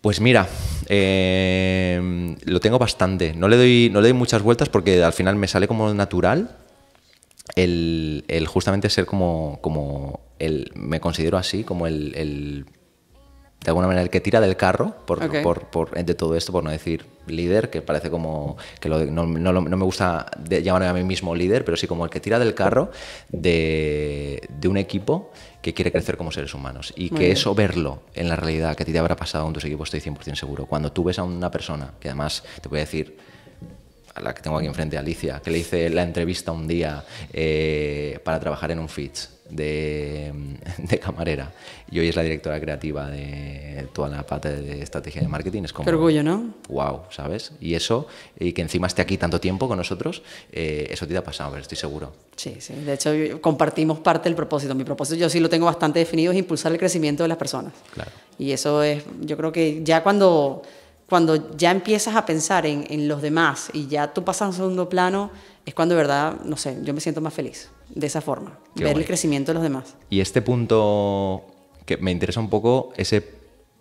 Pues mira, eh, lo tengo bastante. No le, doy, no le doy muchas vueltas porque al final me sale como natural el, justamente ser como, como el, me considero así, como el, el de alguna manera el que tira del carro por, por, por, de todo esto, por no decir líder, que parece como que lo, no, no, me gusta llamarme a mí mismo líder, pero sí como el que tira del carro de, de un equipo que quiere crecer como seres humanos. Y que eso verlo en la realidad, que a ti te habrá pasado en tus equipos, estoy 100% seguro. Cuando tú ves a una persona, que además te voy a decir la que tengo aquí enfrente, Alicia, que le hice la entrevista un día eh, para trabajar en un fit de, camarera. Y hoy es la directora creativa de toda la parte de estrategia de marketing. Es como. Qué orgullo, ¿no? ¡Wow! ¿Sabes? Y eso, y que encima esté aquí tanto tiempo con nosotros, eh, eso te ha pasado, pero estoy seguro.
Sí, sí. De hecho, compartimos parte del propósito. Mi propósito, yo sí lo tengo bastante definido, es impulsar el crecimiento de las personas. Claro. Y eso es, yo creo que ya cuando cuando ya empiezas a pensar en, los demás y ya tú pasas a un segundo plano, es cuando de verdad, no sé, yo me siento más feliz de esa forma, ver el crecimiento de los demás.
Y este punto que me interesa un poco, ese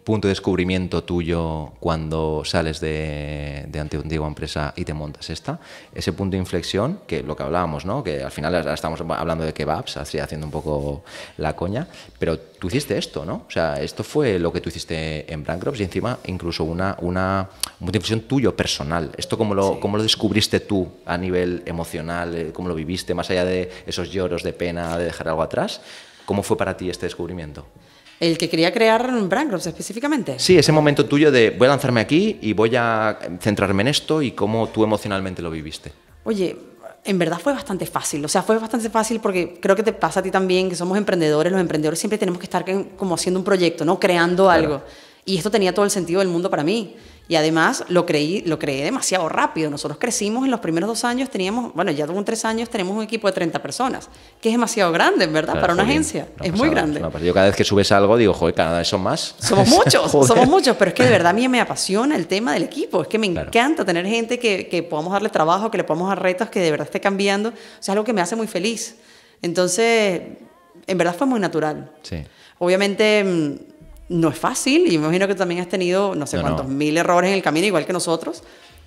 punto de descubrimiento tuyo cuando sales de, de antigua empresa y te montas esta? Ese punto de inflexión, que lo que hablábamos, Que al final estamos hablando de kebabs, así haciendo un poco la coña, pero tú hiciste esto, ¿no? O sea, esto fue lo que tú hiciste en Bancrops y encima incluso una, una, de inflexión tuyo personal. ¿Esto cómo lo, cómo lo descubriste tú a nivel emocional? ¿Cómo lo viviste? Más allá de esos lloros de pena de dejar algo atrás. ¿Cómo fue para ti este descubrimiento?
El que quería crear Brangrops específicamente.
Sí, ese momento tuyo de voy a lanzarme aquí y voy a centrarme en esto y cómo tú emocionalmente lo viviste.
Oye, en verdad fue bastante fácil. O sea, fue bastante fácil porque creo que te pasa a ti también, que somos emprendedores. Los emprendedores siempre tenemos que estar como haciendo un proyecto, ¿no? Creando algo. Y esto tenía todo el sentido del mundo para mí. Y además lo creí, lo creé demasiado rápido. Nosotros crecimos en los primeros dos años, teníamos, bueno, ya con tres años tenemos un equipo de 30 personas, que es demasiado grande, ¿verdad? Para una agencia. es muy grande. Yo
cada vez que subes algo digo, joder, cada vez son más. Somos muchos, somos
muchos, pero es que de verdad a mí me apasiona el tema del equipo. Es que me encanta tener gente que, que podamos darle trabajo, que le podamos dar retos, que de verdad esté cambiando. O sea, es algo que me hace muy feliz. Entonces, en verdad fue muy natural. Sí. Obviamente mm, no es fácil, y me imagino que también has tenido no sé cuántos mil errores en el camino, igual que nosotros,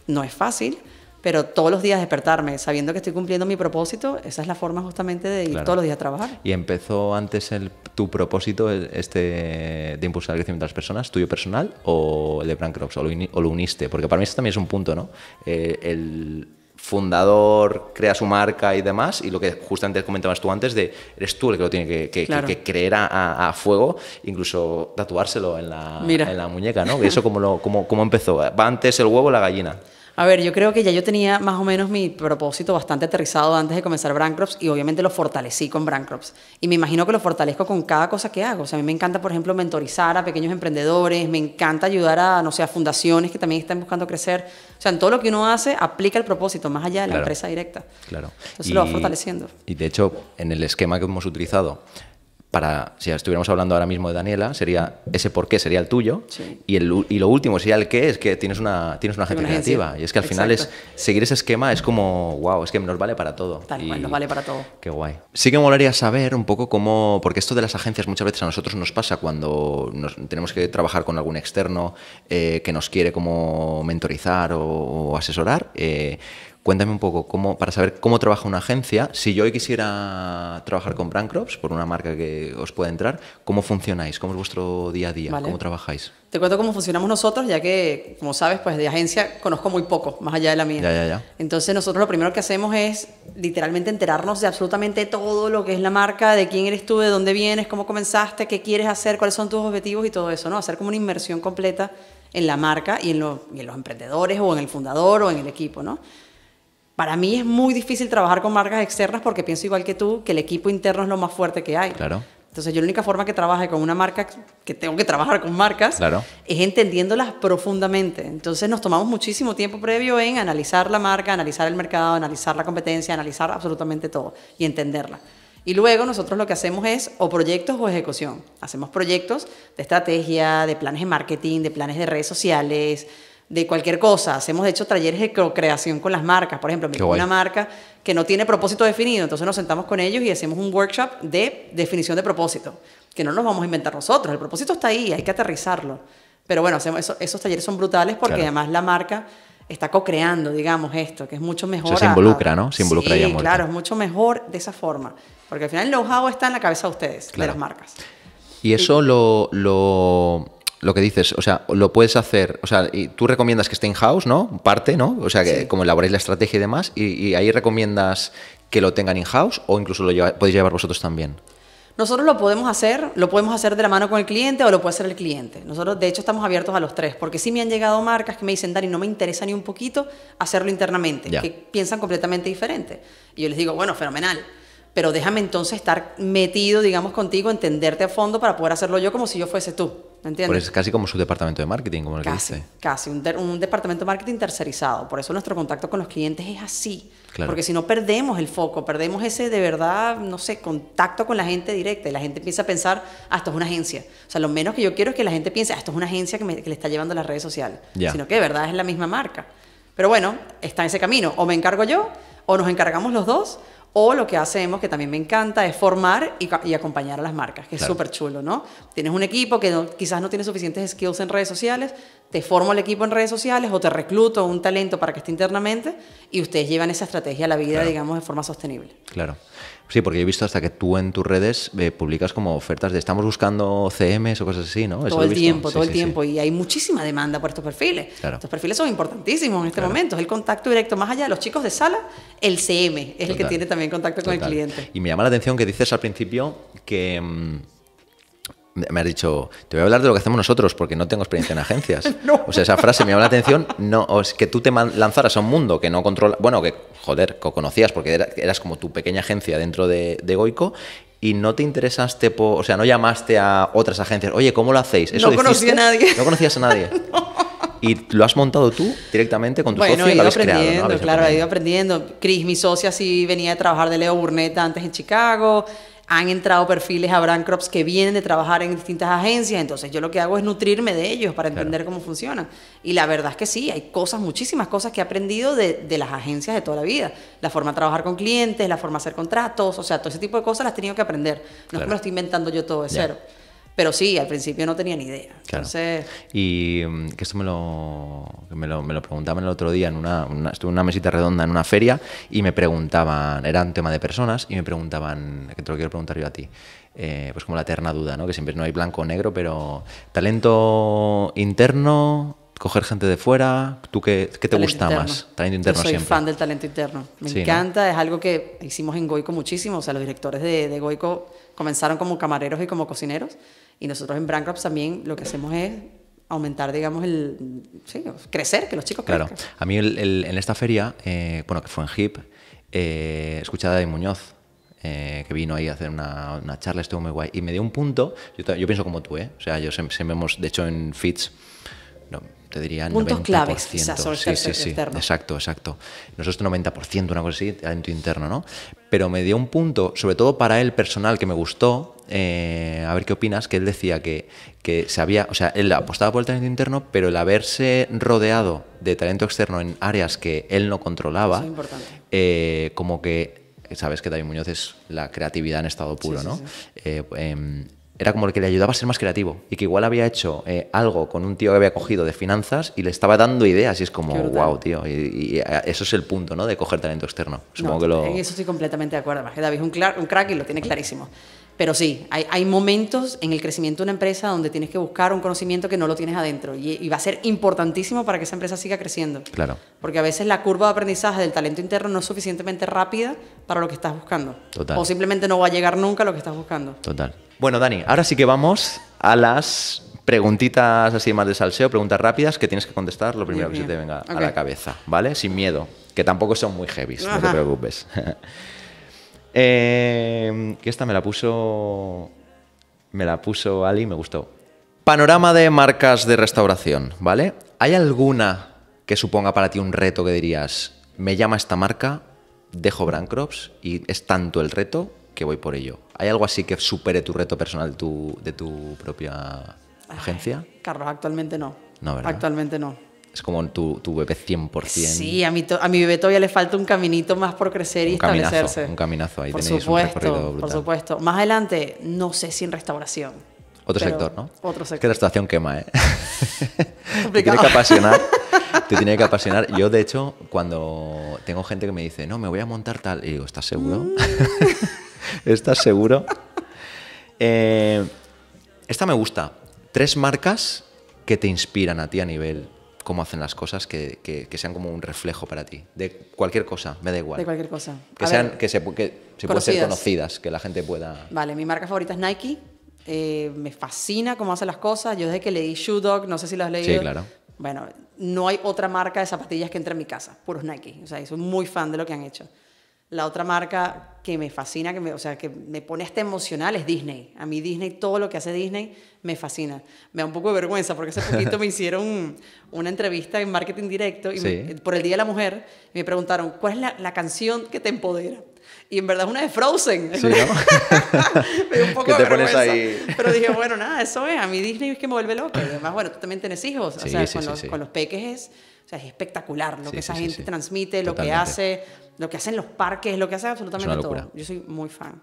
no es fácil, pero todos los días despertarme sabiendo que estoy cumpliendo mi propósito, esa es la forma justamente de ir todos los días a trabajar.
Y empezó antes el, tu propósito este de impulsar el crecimiento de las personas, tuyo personal o el de Brand Crops, o lo, uniste, porque para mí eso también es un punto, ¿no? Eh, el fundador, crea su marca y demás, y lo que justamente comentabas tú antes, de eres tú el que lo tiene que, que, creer a, fuego, incluso tatuárselo en la, en la muñeca, ¿no? ¿Eso cómo, lo, cómo, cómo empezó? ¿Va antes el huevo o la gallina?
A ver, yo creo que ya yo tenía más o menos mi propósito bastante aterrizado antes de comenzar Brancrops y obviamente lo fortalecí con Brancrops. Y me imagino que lo fortalezco con cada cosa que hago. O sea, a mí me encanta, por ejemplo, mentorizar a pequeños emprendedores, me encanta ayudar a, no sé, a fundaciones que también están buscando crecer. O sea, en todo lo que uno hace, aplica el propósito más allá de la empresa directa.
Claro. Entonces lo va fortaleciendo. Y de hecho, en el esquema que hemos utilizado, para, si estuviéramos hablando ahora mismo de Daniela, sería ese por qué sería el tuyo y, el, y lo último sería el qué, es que tienes una, tienes una agencia creativa. Y es que al final es seguir ese esquema es como, wow, es que nos vale para todo. Tal cual, nos vale para todo. Qué guay. Sí que me molaría saber un poco cómo, porque esto de las agencias muchas veces a nosotros nos pasa cuando nos, tenemos que trabajar con algún externo eh, que nos quiere como mentorizar o, asesorar. Eh, Cuéntame un poco, cómo, para saber cómo trabaja una agencia, si yo hoy quisiera trabajar con Brandcrops, por una marca que os pueda entrar, ¿cómo funcionáis? ¿Cómo es vuestro día a día? ¿Cómo trabajáis?
Te cuento cómo funcionamos nosotros, ya que, como sabes, pues de agencia conozco muy poco, más allá de la mía. Ya, ya, ya. Entonces nosotros lo primero que hacemos es literalmente enterarnos de absolutamente todo lo que es la marca, de quién eres tú, de dónde vienes, cómo comenzaste, qué quieres hacer, cuáles son tus objetivos y todo eso, ¿no? Hacer como una inversión completa en la marca y en, los, y en los emprendedores o en el fundador o en el equipo, ¿no? Para mí es muy difícil trabajar con marcas externas porque pienso igual que tú que el equipo interno es lo más fuerte que hay. Claro. Entonces yo la única forma que trabaje con una marca, que tengo que trabajar con marcas, claro. es entendiéndolas profundamente. Entonces nos tomamos muchísimo tiempo previo en analizar la marca, analizar el mercado, analizar la competencia, analizar absolutamente todo y entenderla. Y luego nosotros lo que hacemos es o proyectos o ejecución. Hacemos proyectos de estrategia, de planes de marketing, de planes de redes sociales, de cualquier cosa. Hacemos, de hecho, talleres de creación con las marcas. Por ejemplo, una marca que no tiene propósito definido, entonces nos sentamos con ellos y hacemos un workshop de definición de propósito, que no nos vamos a inventar nosotros. El propósito está ahí, hay que aterrizarlo. Pero bueno, hacemos esos talleres son brutales porque además la marca está co-creando, digamos, esto, que es mucho mejor. se involucra, ¿no? Se involucra sí, Claro, es mucho mejor de esa forma. Porque al final el know-how está en la cabeza de ustedes, de las marcas.
Y eso lo lo que dices, o sea, lo puedes hacer, o sea, y tú recomiendas que esté in-house, ¿no? Parte, ¿no? O sea, que como elaboráis la estrategia y demás, y, ahí recomiendas que lo tengan in-house o incluso lo podéis llevar vosotros también.
Nosotros lo podemos hacer, lo podemos hacer de la mano con el cliente o lo puede hacer el cliente. Nosotros, de hecho, estamos abiertos a los tres, porque sí me han llegado marcas que me dicen, Dani, no me interesa ni un poquito hacerlo internamente, que piensan completamente diferente. Y yo les digo, bueno, fenomenal, pero déjame entonces estar metido, digamos, contigo, entenderte a fondo para poder hacerlo yo como si yo fuese tú. Pero es
casi como su departamento de marketing, como el casi, dice.
Casi, un, departamento de marketing tercerizado. Por eso nuestro contacto con los clientes es así. Porque si no perdemos el foco, perdemos ese de verdad, no sé, contacto con la gente directa. Y la gente empieza a pensar, ah, esto es una agencia. O sea, lo menos que yo quiero es que la gente piense, ah, esto es una agencia que, le está llevando las redes sociales. Sino que de verdad es la misma marca. Pero bueno, está en ese camino. O me encargo yo, o nos encargamos los dos, o lo que hacemos, que también me encanta, es formar y, acompañar a las marcas, que es súper chulo, ¿no? Tienes un equipo que quizás no tiene suficientes skills en redes sociales, te formo el equipo en redes sociales o te recluto un talento para que esté internamente y ustedes llevan esa estrategia a la vida, digamos, de forma sostenible.
Claro. Sí, porque yo he visto hasta que tú en tus redes eh, publicas como ofertas de estamos buscando CMs o cosas así, ¿no? todo el tiempo, todo el tiempo.
Y hay muchísima demanda por estos perfiles. Estos perfiles son importantísimos en este momento. Es el contacto directo. Más allá de los chicos de sala, el CM es el que tiene también contacto con el cliente.
Y me llama la atención que dices al principio que... Mm, me has dicho, te voy a hablar de lo que hacemos nosotros porque no tengo experiencia en agencias. O sea, esa frase me llama la atención, no, es que tú te lanzaras a un mundo que no controla, bueno, que joder, que conocías porque eras como tu pequeña agencia dentro de, Goico y no te interesaste por, o sea, no llamaste a otras agencias, oye, ¿cómo lo hacéis? ¿Eso no conocía a nadie. No conocías a nadie. Y lo has montado tú directamente con tu bueno, socio. Bueno, he ido aprendiendo, creado, claro,
he ido aprendiendo. Cris, mi socia, sí venía de trabajar de Leo Burnett antes en Chicago han entrado perfiles a brand que vienen de trabajar en distintas agencias, entonces yo lo que hago es nutrirme de ellos para entender cómo funcionan. Y la verdad es que sí, hay cosas, muchísimas cosas que he aprendido de, las agencias de toda la vida. La forma de trabajar con clientes, la forma de hacer contratos, o sea, todo ese tipo de cosas las he tenido que aprender. No es que lo estoy inventando yo todo de cero. Pero sí, al principio no tenía ni idea.
Y mm, que esto me lo, me lo, preguntaban el otro día, en una, estuve en una mesita redonda en una feria y me preguntaban, era un tema de personas, y me preguntaban, que te lo quiero preguntar yo a ti, eh, pues como la eterna duda, ¿no? que siempre no hay blanco o negro, pero talento interno, coger gente de fuera, ¿tú qué, qué te gusta más? Talento interno Yo soy fan
del talento interno, me encanta, es algo que hicimos en Goico muchísimo, o sea, los directores de, de Goico comenzaron como camareros y como cocineros y nosotros en Ups también lo que hacemos es aumentar, digamos, el sí, crecer, que los chicos crezcan. Claro, a
mí en esta feria, eh, bueno, que fue en HIP, eh, escuché a David Muñoz, eh, que vino ahí a hacer una, charla, estuvo muy guay, y me dio un punto, yo, pienso como tú, ¿eh? o sea, yo siempre hemos, de hecho en fits no, te diría Puntos 90%. claves, sí, sí, sí, exacto, exacto. Nosotros 90%, una cosa así, en tu interno, ¿no? Pero me dio un punto, sobre todo para el personal, que me gustó, eh, a ver qué opinas, que él decía que, se había, o sea, él apostaba por el talento interno, pero el haberse rodeado de talento externo en áreas que él no controlaba, eh, como que, sabes que David Muñoz es la creatividad en estado puro, ¿no? Eh, em, era como el que le ayudaba a ser más creativo y que igual había hecho algo con un tío que había cogido de finanzas y le estaba dando ideas y es como, wow, tío, y, eso es el punto, ¿no? De coger talento externo. En eso
estoy completamente de acuerdo, David es un, crack y lo tiene clarísimo. Pero sí, hay, momentos en el crecimiento de una empresa donde tienes que buscar un conocimiento que no lo tienes adentro y, va a ser importantísimo para que esa empresa siga creciendo. Claro. Porque a veces la curva de aprendizaje del talento interno no es suficientemente rápida para lo que estás buscando. Total. O simplemente no va a llegar nunca a lo que estás buscando.
Total. Bueno, Dani, ahora sí que vamos a las preguntitas así más de salseo, preguntas rápidas que tienes que contestar lo primero que se te venga a la cabeza, ¿vale? Sin miedo, que tampoco son muy heavy, no te preocupes. Eh, que esta me la puso. Me la puso Ali y me gustó. Panorama de marcas de restauración, ¿vale? ¿Hay alguna que suponga para ti un reto que dirías, me llama esta marca, dejo Brandcrops y es tanto el reto que voy por ello? ¿Hay algo así que supere tu reto personal de tu propia agencia?
Carlos, actualmente no. No, ¿verdad? Actualmente no
es como tu, tu bebé 100%. Sí,
a mi, a mi bebé todavía le falta un caminito más por crecer y establecerse. un caminazo, ahí tenéis un recorrido brutal. Por supuesto. Más adelante, no sé sin restauración. Otro sector, ¿no? Otro sector. Es que
restauración quema, ¿eh?
te tiene que apasionar.
Te tiene que apasionar. Yo, de hecho, cuando tengo gente que me dice, no, me voy a montar tal, y digo, ¿estás seguro? Mm. ¿Estás seguro? Eh, esta me gusta. Tres marcas que te inspiran a ti a nivel cómo hacen las cosas que, sean como un reflejo para ti. De cualquier cosa, me da igual. De
cualquier cosa. que, sean, que
se, puedan ser conocidas, que la gente pueda...
Vale, mi marca favorita es Nike. Eh, me fascina cómo hacen las cosas. Yo desde que leí Shoe Dog, no sé si lo has leído. Sí, claro. Bueno, no hay otra marca de zapatillas que entre en mi casa, puros Nike. O sea, soy muy fan de lo que han hecho. La otra marca que me fascina, que me, o sea, que me pone hasta emocional es Disney. A mí Disney, todo lo que hace Disney me fascina. Me da un poco de vergüenza porque hace poquito me hicieron una entrevista en marketing directo y eh, por el Día de la Mujer me preguntaron, ¿cuál es la, canción que te empodera? Y en verdad es una de Frozen. me dio
un poco de vergüenza. Pero
dije, bueno, nada, eso es. A mí Disney es que me vuelve loca. además, bueno, tú también tienes hijos. o sea, con, los, con, los, peques es es espectacular lo que esa gente transmite, lo que hace, lo que hacen los parques, lo que hace absolutamente todo. Yo soy muy fan.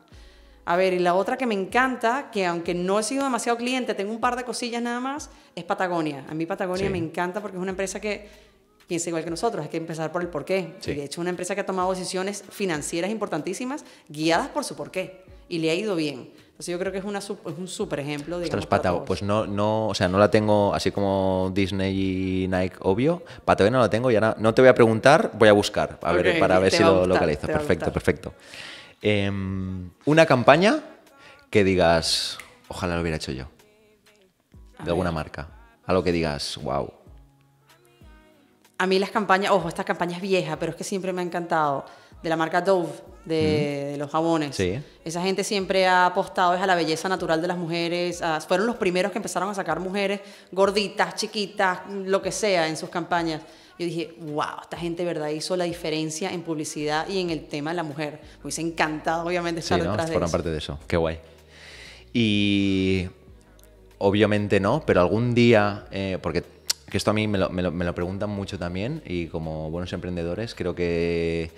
A ver, y la otra que me encanta, que aunque no he sido demasiado cliente, tengo un par de cosillas nada más, es Patagonia. A mí Patagonia me encanta porque es una empresa que piensa igual que nosotros, hay que empezar por el porqué. Y de hecho es una empresa que ha tomado decisiones financieras importantísimas guiadas por su porqué y le ha ido bien yo creo que es, un super ejemplo. de Ostras,
pues no, no, o sea, no la tengo así como Disney y Nike, obvio. Patagonia no la tengo y ahora no te voy a preguntar, voy a buscar a ver, para ver si lo localizo. Perfecto, perfecto. Em, una campaña que digas, ojalá lo hubiera hecho yo. de alguna marca. Algo que digas, wow.
A mí las campañas, ojo, estas campañas vieja, pero es que siempre me ha encantado de la marca Dove, de, los jabones. Esa gente siempre ha apostado es a la belleza natural de las mujeres. fueron los primeros que empezaron a sacar mujeres gorditas, chiquitas, lo que sea, en sus campañas. Yo dije, wow, esta gente verdad hizo la diferencia en publicidad y en el tema de la mujer. Me hubiese encantado, obviamente, estar sí, detrás de eso. parte
de eso. Qué guay. Y obviamente no, pero algún día, eh, porque esto a mí me lo preguntan mucho también y como buenos emprendedores creo que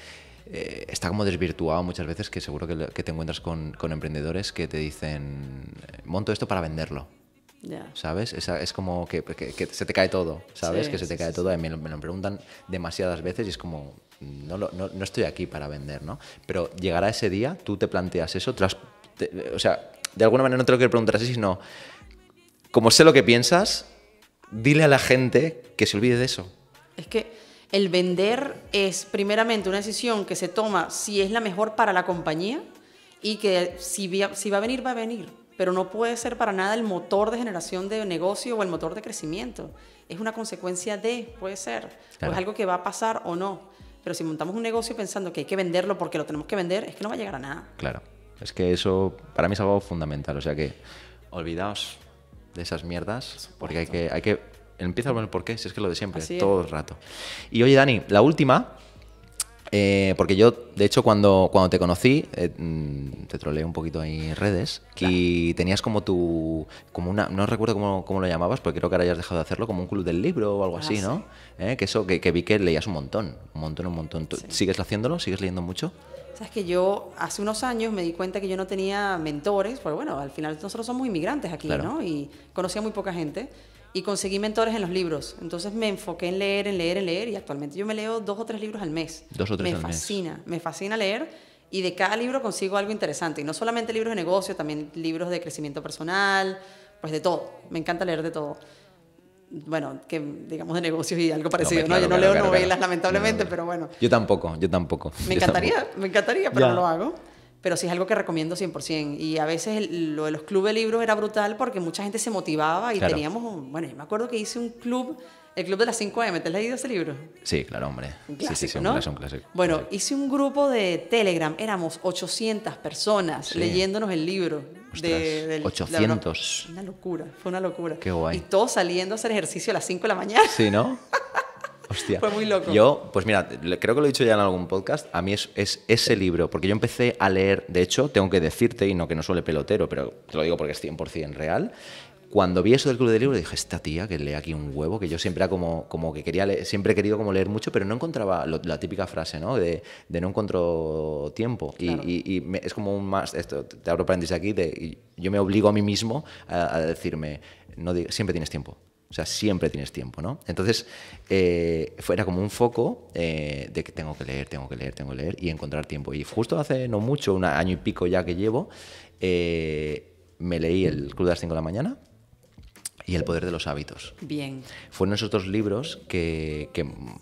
eh, está como desvirtuado muchas veces que seguro que, te encuentras con, emprendedores que te dicen, eh, monto esto para venderlo. ya ¿Sabes? Es, como que, se te cae todo, ¿sabes? que se te cae todo. Me lo, me, preguntan demasiadas veces y es como, no, no, no, estoy aquí para vender, ¿no? Pero llegará ese día, tú te planteas eso, o sea, de alguna manera no te lo quiero preguntar así, sino, como sé lo que piensas, dile a la gente que se olvide de eso.
Es que el vender es primeramente una decisión que se toma si es la mejor para la compañía y que si, va a venir, va a venir, pero no puede ser para nada el motor de generación de negocio o el motor de crecimiento. Es una consecuencia de, puede ser, es algo que va a pasar o no. Pero si montamos un negocio pensando que hay que venderlo porque lo tenemos que vender, es que no va a llegar a nada.
Claro, es que eso para mí es algo fundamental, o sea que olvidaos de esas mierdas, porque hay que, hay que empieza a el por qué, si es que lo de siempre, todo el rato. Y oye, Dani, la última, eh, porque yo, de hecho, cuando, cuando te conocí, eh, mm, te troleé un poquito ahí en redes y tenías como tu. como una No recuerdo cómo, lo llamabas, porque creo que ahora ya has dejado de hacerlo, como un club del libro o algo ah, así, ¿no? Eh, que eso, que, vi que leías un montón, un montón, un montón. ¿Sigues haciéndolo? ¿Sigues leyendo mucho?
es que yo hace unos años me di cuenta que yo no tenía mentores, porque bueno, al final nosotros somos inmigrantes aquí, ¿no? Y conocía muy poca gente y conseguí mentores en los libros. Entonces me enfoqué en leer, en leer, en leer y actualmente yo me leo dos o tres libros al mes. Dos o tres me al fascina, Me fascina leer y de cada libro consigo algo interesante. Y no solamente libros de negocio, también libros de crecimiento personal, pues de todo. Me encanta leer de todo bueno, que digamos de negocios y algo parecido, ¿no? yo no leo novelas, lamentablemente, pero bueno.
Yo tampoco, yo tampoco. Me encantaría,
me encantaría, pero no lo hago. Pero sí es algo que recomiendo 100%. Y a veces lo de los clubes de libros era brutal porque mucha gente se motivaba y teníamos, un, bueno, me acuerdo que hice un club, el club de las 5M, ¿te has leído ese libro?
Sí, claro, hombre. sí, sí, sí,
Bueno, hice un grupo de Telegram, éramos 800 personas leyéndonos el libro
de, 800.
una locura, fue una locura. Qué guay. Y todos saliendo a hacer ejercicio a las 5 de la mañana. Sí,
¿no? Hostia. Fue muy loco. Yo, pues mira, creo que lo he dicho ya en algún podcast, a mí es, es, ese libro, porque yo empecé a leer, de hecho, tengo que decirte, y no que no suele pelotero, pero te lo digo porque es 100% real, cuando vi eso del Club de Libro dije, esta tía que lee aquí un huevo, que yo siempre como, como que quería siempre he querido como leer mucho, pero no encontraba la típica frase, De, no encuentro tiempo. Y, es como un más, esto, te abro paréntesis aquí, de, yo me obligo a mí mismo a, decirme, siempre tienes tiempo. O sea, siempre tienes tiempo, ¿no? Entonces, eh, era como un foco eh, de que tengo que leer, tengo que leer, tengo que leer y encontrar tiempo. Y justo hace no mucho, un año y pico ya que llevo, eh, me leí el Club de las 5 de la mañana, y El poder de los hábitos. Bien. Fueron esos dos libros que,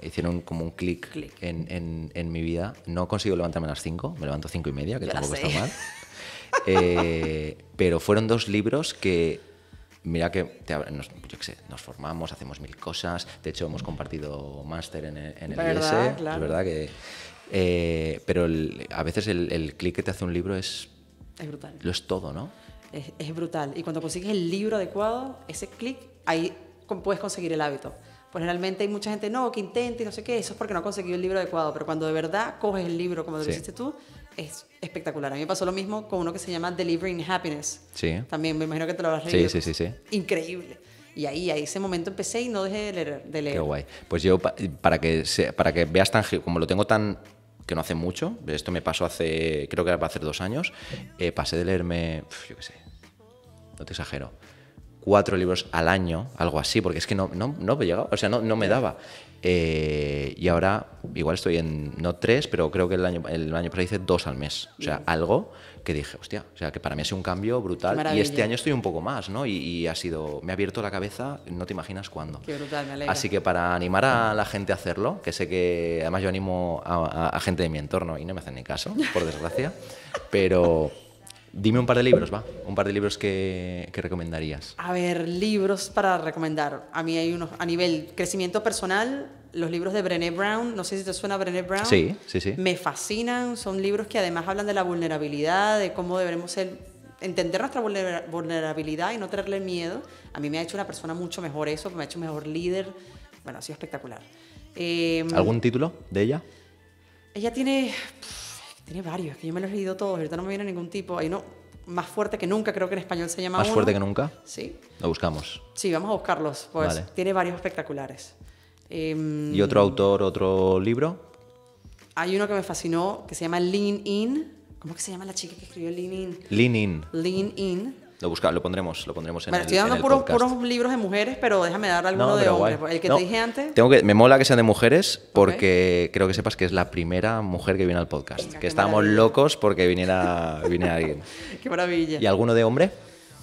hicieron como un clic en, en, en, mi vida. No consigo levantarme a las cinco, me levanto cinco y media, que tampoco está mal. Eh, pero fueron dos libros que mira que nos, formamos, hacemos mil cosas, de hecho hemos compartido máster en, el ¿Verdad? E, es verdad que... Eh, pero a veces el, el clic que te hace un libro es... Es brutal. Lo es todo, ¿no?
Es, brutal. Y cuando consigues el libro adecuado, ese clic, ahí puedes conseguir el hábito. Pues generalmente hay mucha gente, no, que intente, no sé qué, eso es porque no ha conseguido el libro adecuado, pero cuando de verdad coges el libro como lo tú, es espectacular. A mí me pasó lo mismo con uno que se llama Delivering Happiness. Sí. También me imagino que te lo habrás leído. Sí, sí, sí, Increíble. Y ahí, ahí ese momento empecé y no dejé de leer. De leer. Qué guay.
Pues yo, para que, para que veas tan, como lo tengo tan que no hace mucho, esto me pasó hace, creo que era para hacer dos años, eh, pasé de leerme, yo qué sé, no te exagero, cuatro libros al año, algo así, porque es que no, no, no o sea, no, no me daba. Eh, y ahora igual estoy en, no tres, pero creo que el año, el año pasado hice dos al mes, o sea, algo que dije, hostia, o sea, que para mí ha sido un cambio brutal y este año estoy un poco más, ¿no? Y, ha sido, me ha abierto la cabeza, no te imaginas cuándo.
Qué brutal, me alegra. Así
que para animar a la gente a hacerlo, que sé que además yo animo a, gente de mi entorno y no me hacen ni caso, por desgracia, pero... Dime un par de libros, va. Un par de libros que, que, recomendarías.
A ver, libros para recomendar. A mí hay unos a nivel crecimiento personal los libros de Brené Brown, no sé si te suena Brené Brown. Sí, sí, sí. Me fascinan, son libros que además hablan de la vulnerabilidad, de cómo debemos entender nuestra vulnerabilidad y no tenerle miedo. A mí me ha hecho una persona mucho mejor eso, me ha hecho mejor líder. Bueno, ha sido espectacular. Em, ¿Algún
título de ella?
Ella tiene, tiene varios, que yo me los he leído todos, ahorita no me viene ningún tipo. Hay uno más fuerte que nunca, creo que en español se llama. ¿Más fuerte que nunca? Sí. Lo buscamos. Sí, vamos a buscarlos, pues tiene varios espectaculares. Em, ¿Y otro
autor, otro libro?
Hay uno que me fascinó que se llama Lean In. ¿Cómo que se llama la chica que escribió Lean In? Lean In. Lean In.
Lo busca, lo pondremos, lo pondremos en bueno, estoy dando puros,
libros de mujeres, pero déjame dar alguno de hombres. El que te dije antes.
Tengo que, me mola que sean de mujeres porque creo que sepas que es la primera mujer que viene al podcast. que estábamos locos porque viniera, viniera alguien.
qué maravilla. ¿Y
alguno de hombre?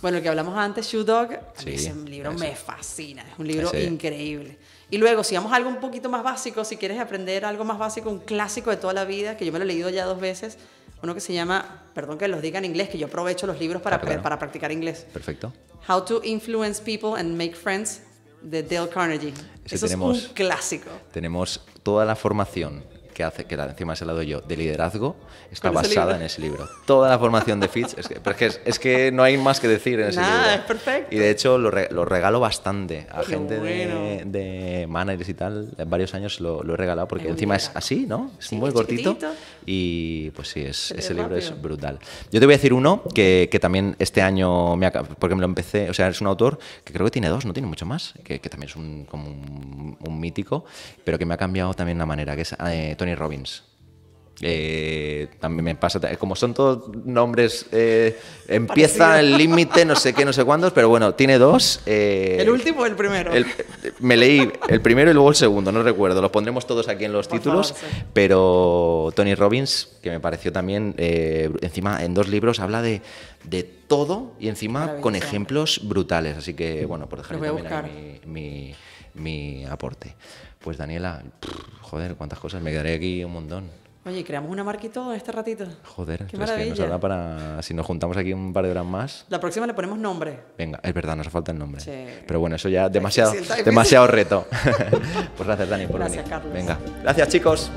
Bueno, el
que hablamos antes, Shoe Dog, ese libro me fascina, es un libro increíble. Y luego, si vamos a algo un poquito más básico, si quieres aprender algo más básico, un clásico de toda la vida, que yo me lo he leído ya dos veces, uno que se llama, perdón que los diga en inglés, que yo aprovecho los libros para, ah, para practicar inglés. Perfecto. How to Influence People and Make Friends de Dale Carnegie. Eso tenemos, es un clásico.
Tenemos toda la formación que, hace, que encima se el doy yo, de liderazgo, está basada en ese libro. Toda la formación de Fitch, es que, es, que, no hay más que decir en ese libro. es perfecto. Y de hecho lo, regalo bastante a gente de, managers y tal. En varios años lo, he regalado porque encima es así, ¿no? Es muy cortito. Y pues sí, ese libro es brutal. Yo te voy a decir uno que, también este año, me porque me lo empecé, o sea, es un autor que creo que tiene dos, no tiene mucho más, que, también es un, como un, mítico, pero que me ha cambiado también la manera, que es eh, Tony Robbins. Eh, también me pasa, como son todos nombres, eh, empieza el límite, no sé qué, no sé cuántos, pero bueno, tiene dos. Eh, ¿El último o el primero? me leí el primero y luego el segundo, no recuerdo, los pondremos todos aquí en los títulos, pero Tony Robbins, que me pareció también, encima en dos libros habla de, todo y encima con ejemplos brutales, así que bueno, por dejar también mi, mi, aporte. Pues Daniela, joder, cuántas cosas, me quedaré aquí un montón.
Oye, creamos una marca y todo en este ratito.
Joder, que nos para. Si nos juntamos aquí un par de horas más.
La próxima le ponemos nombre.
Venga, es verdad, nos falta el nombre. Pero bueno, eso ya demasiado, demasiado reto. pues gracias, Dani, por gracias, Carlos. Venga, gracias, chicos.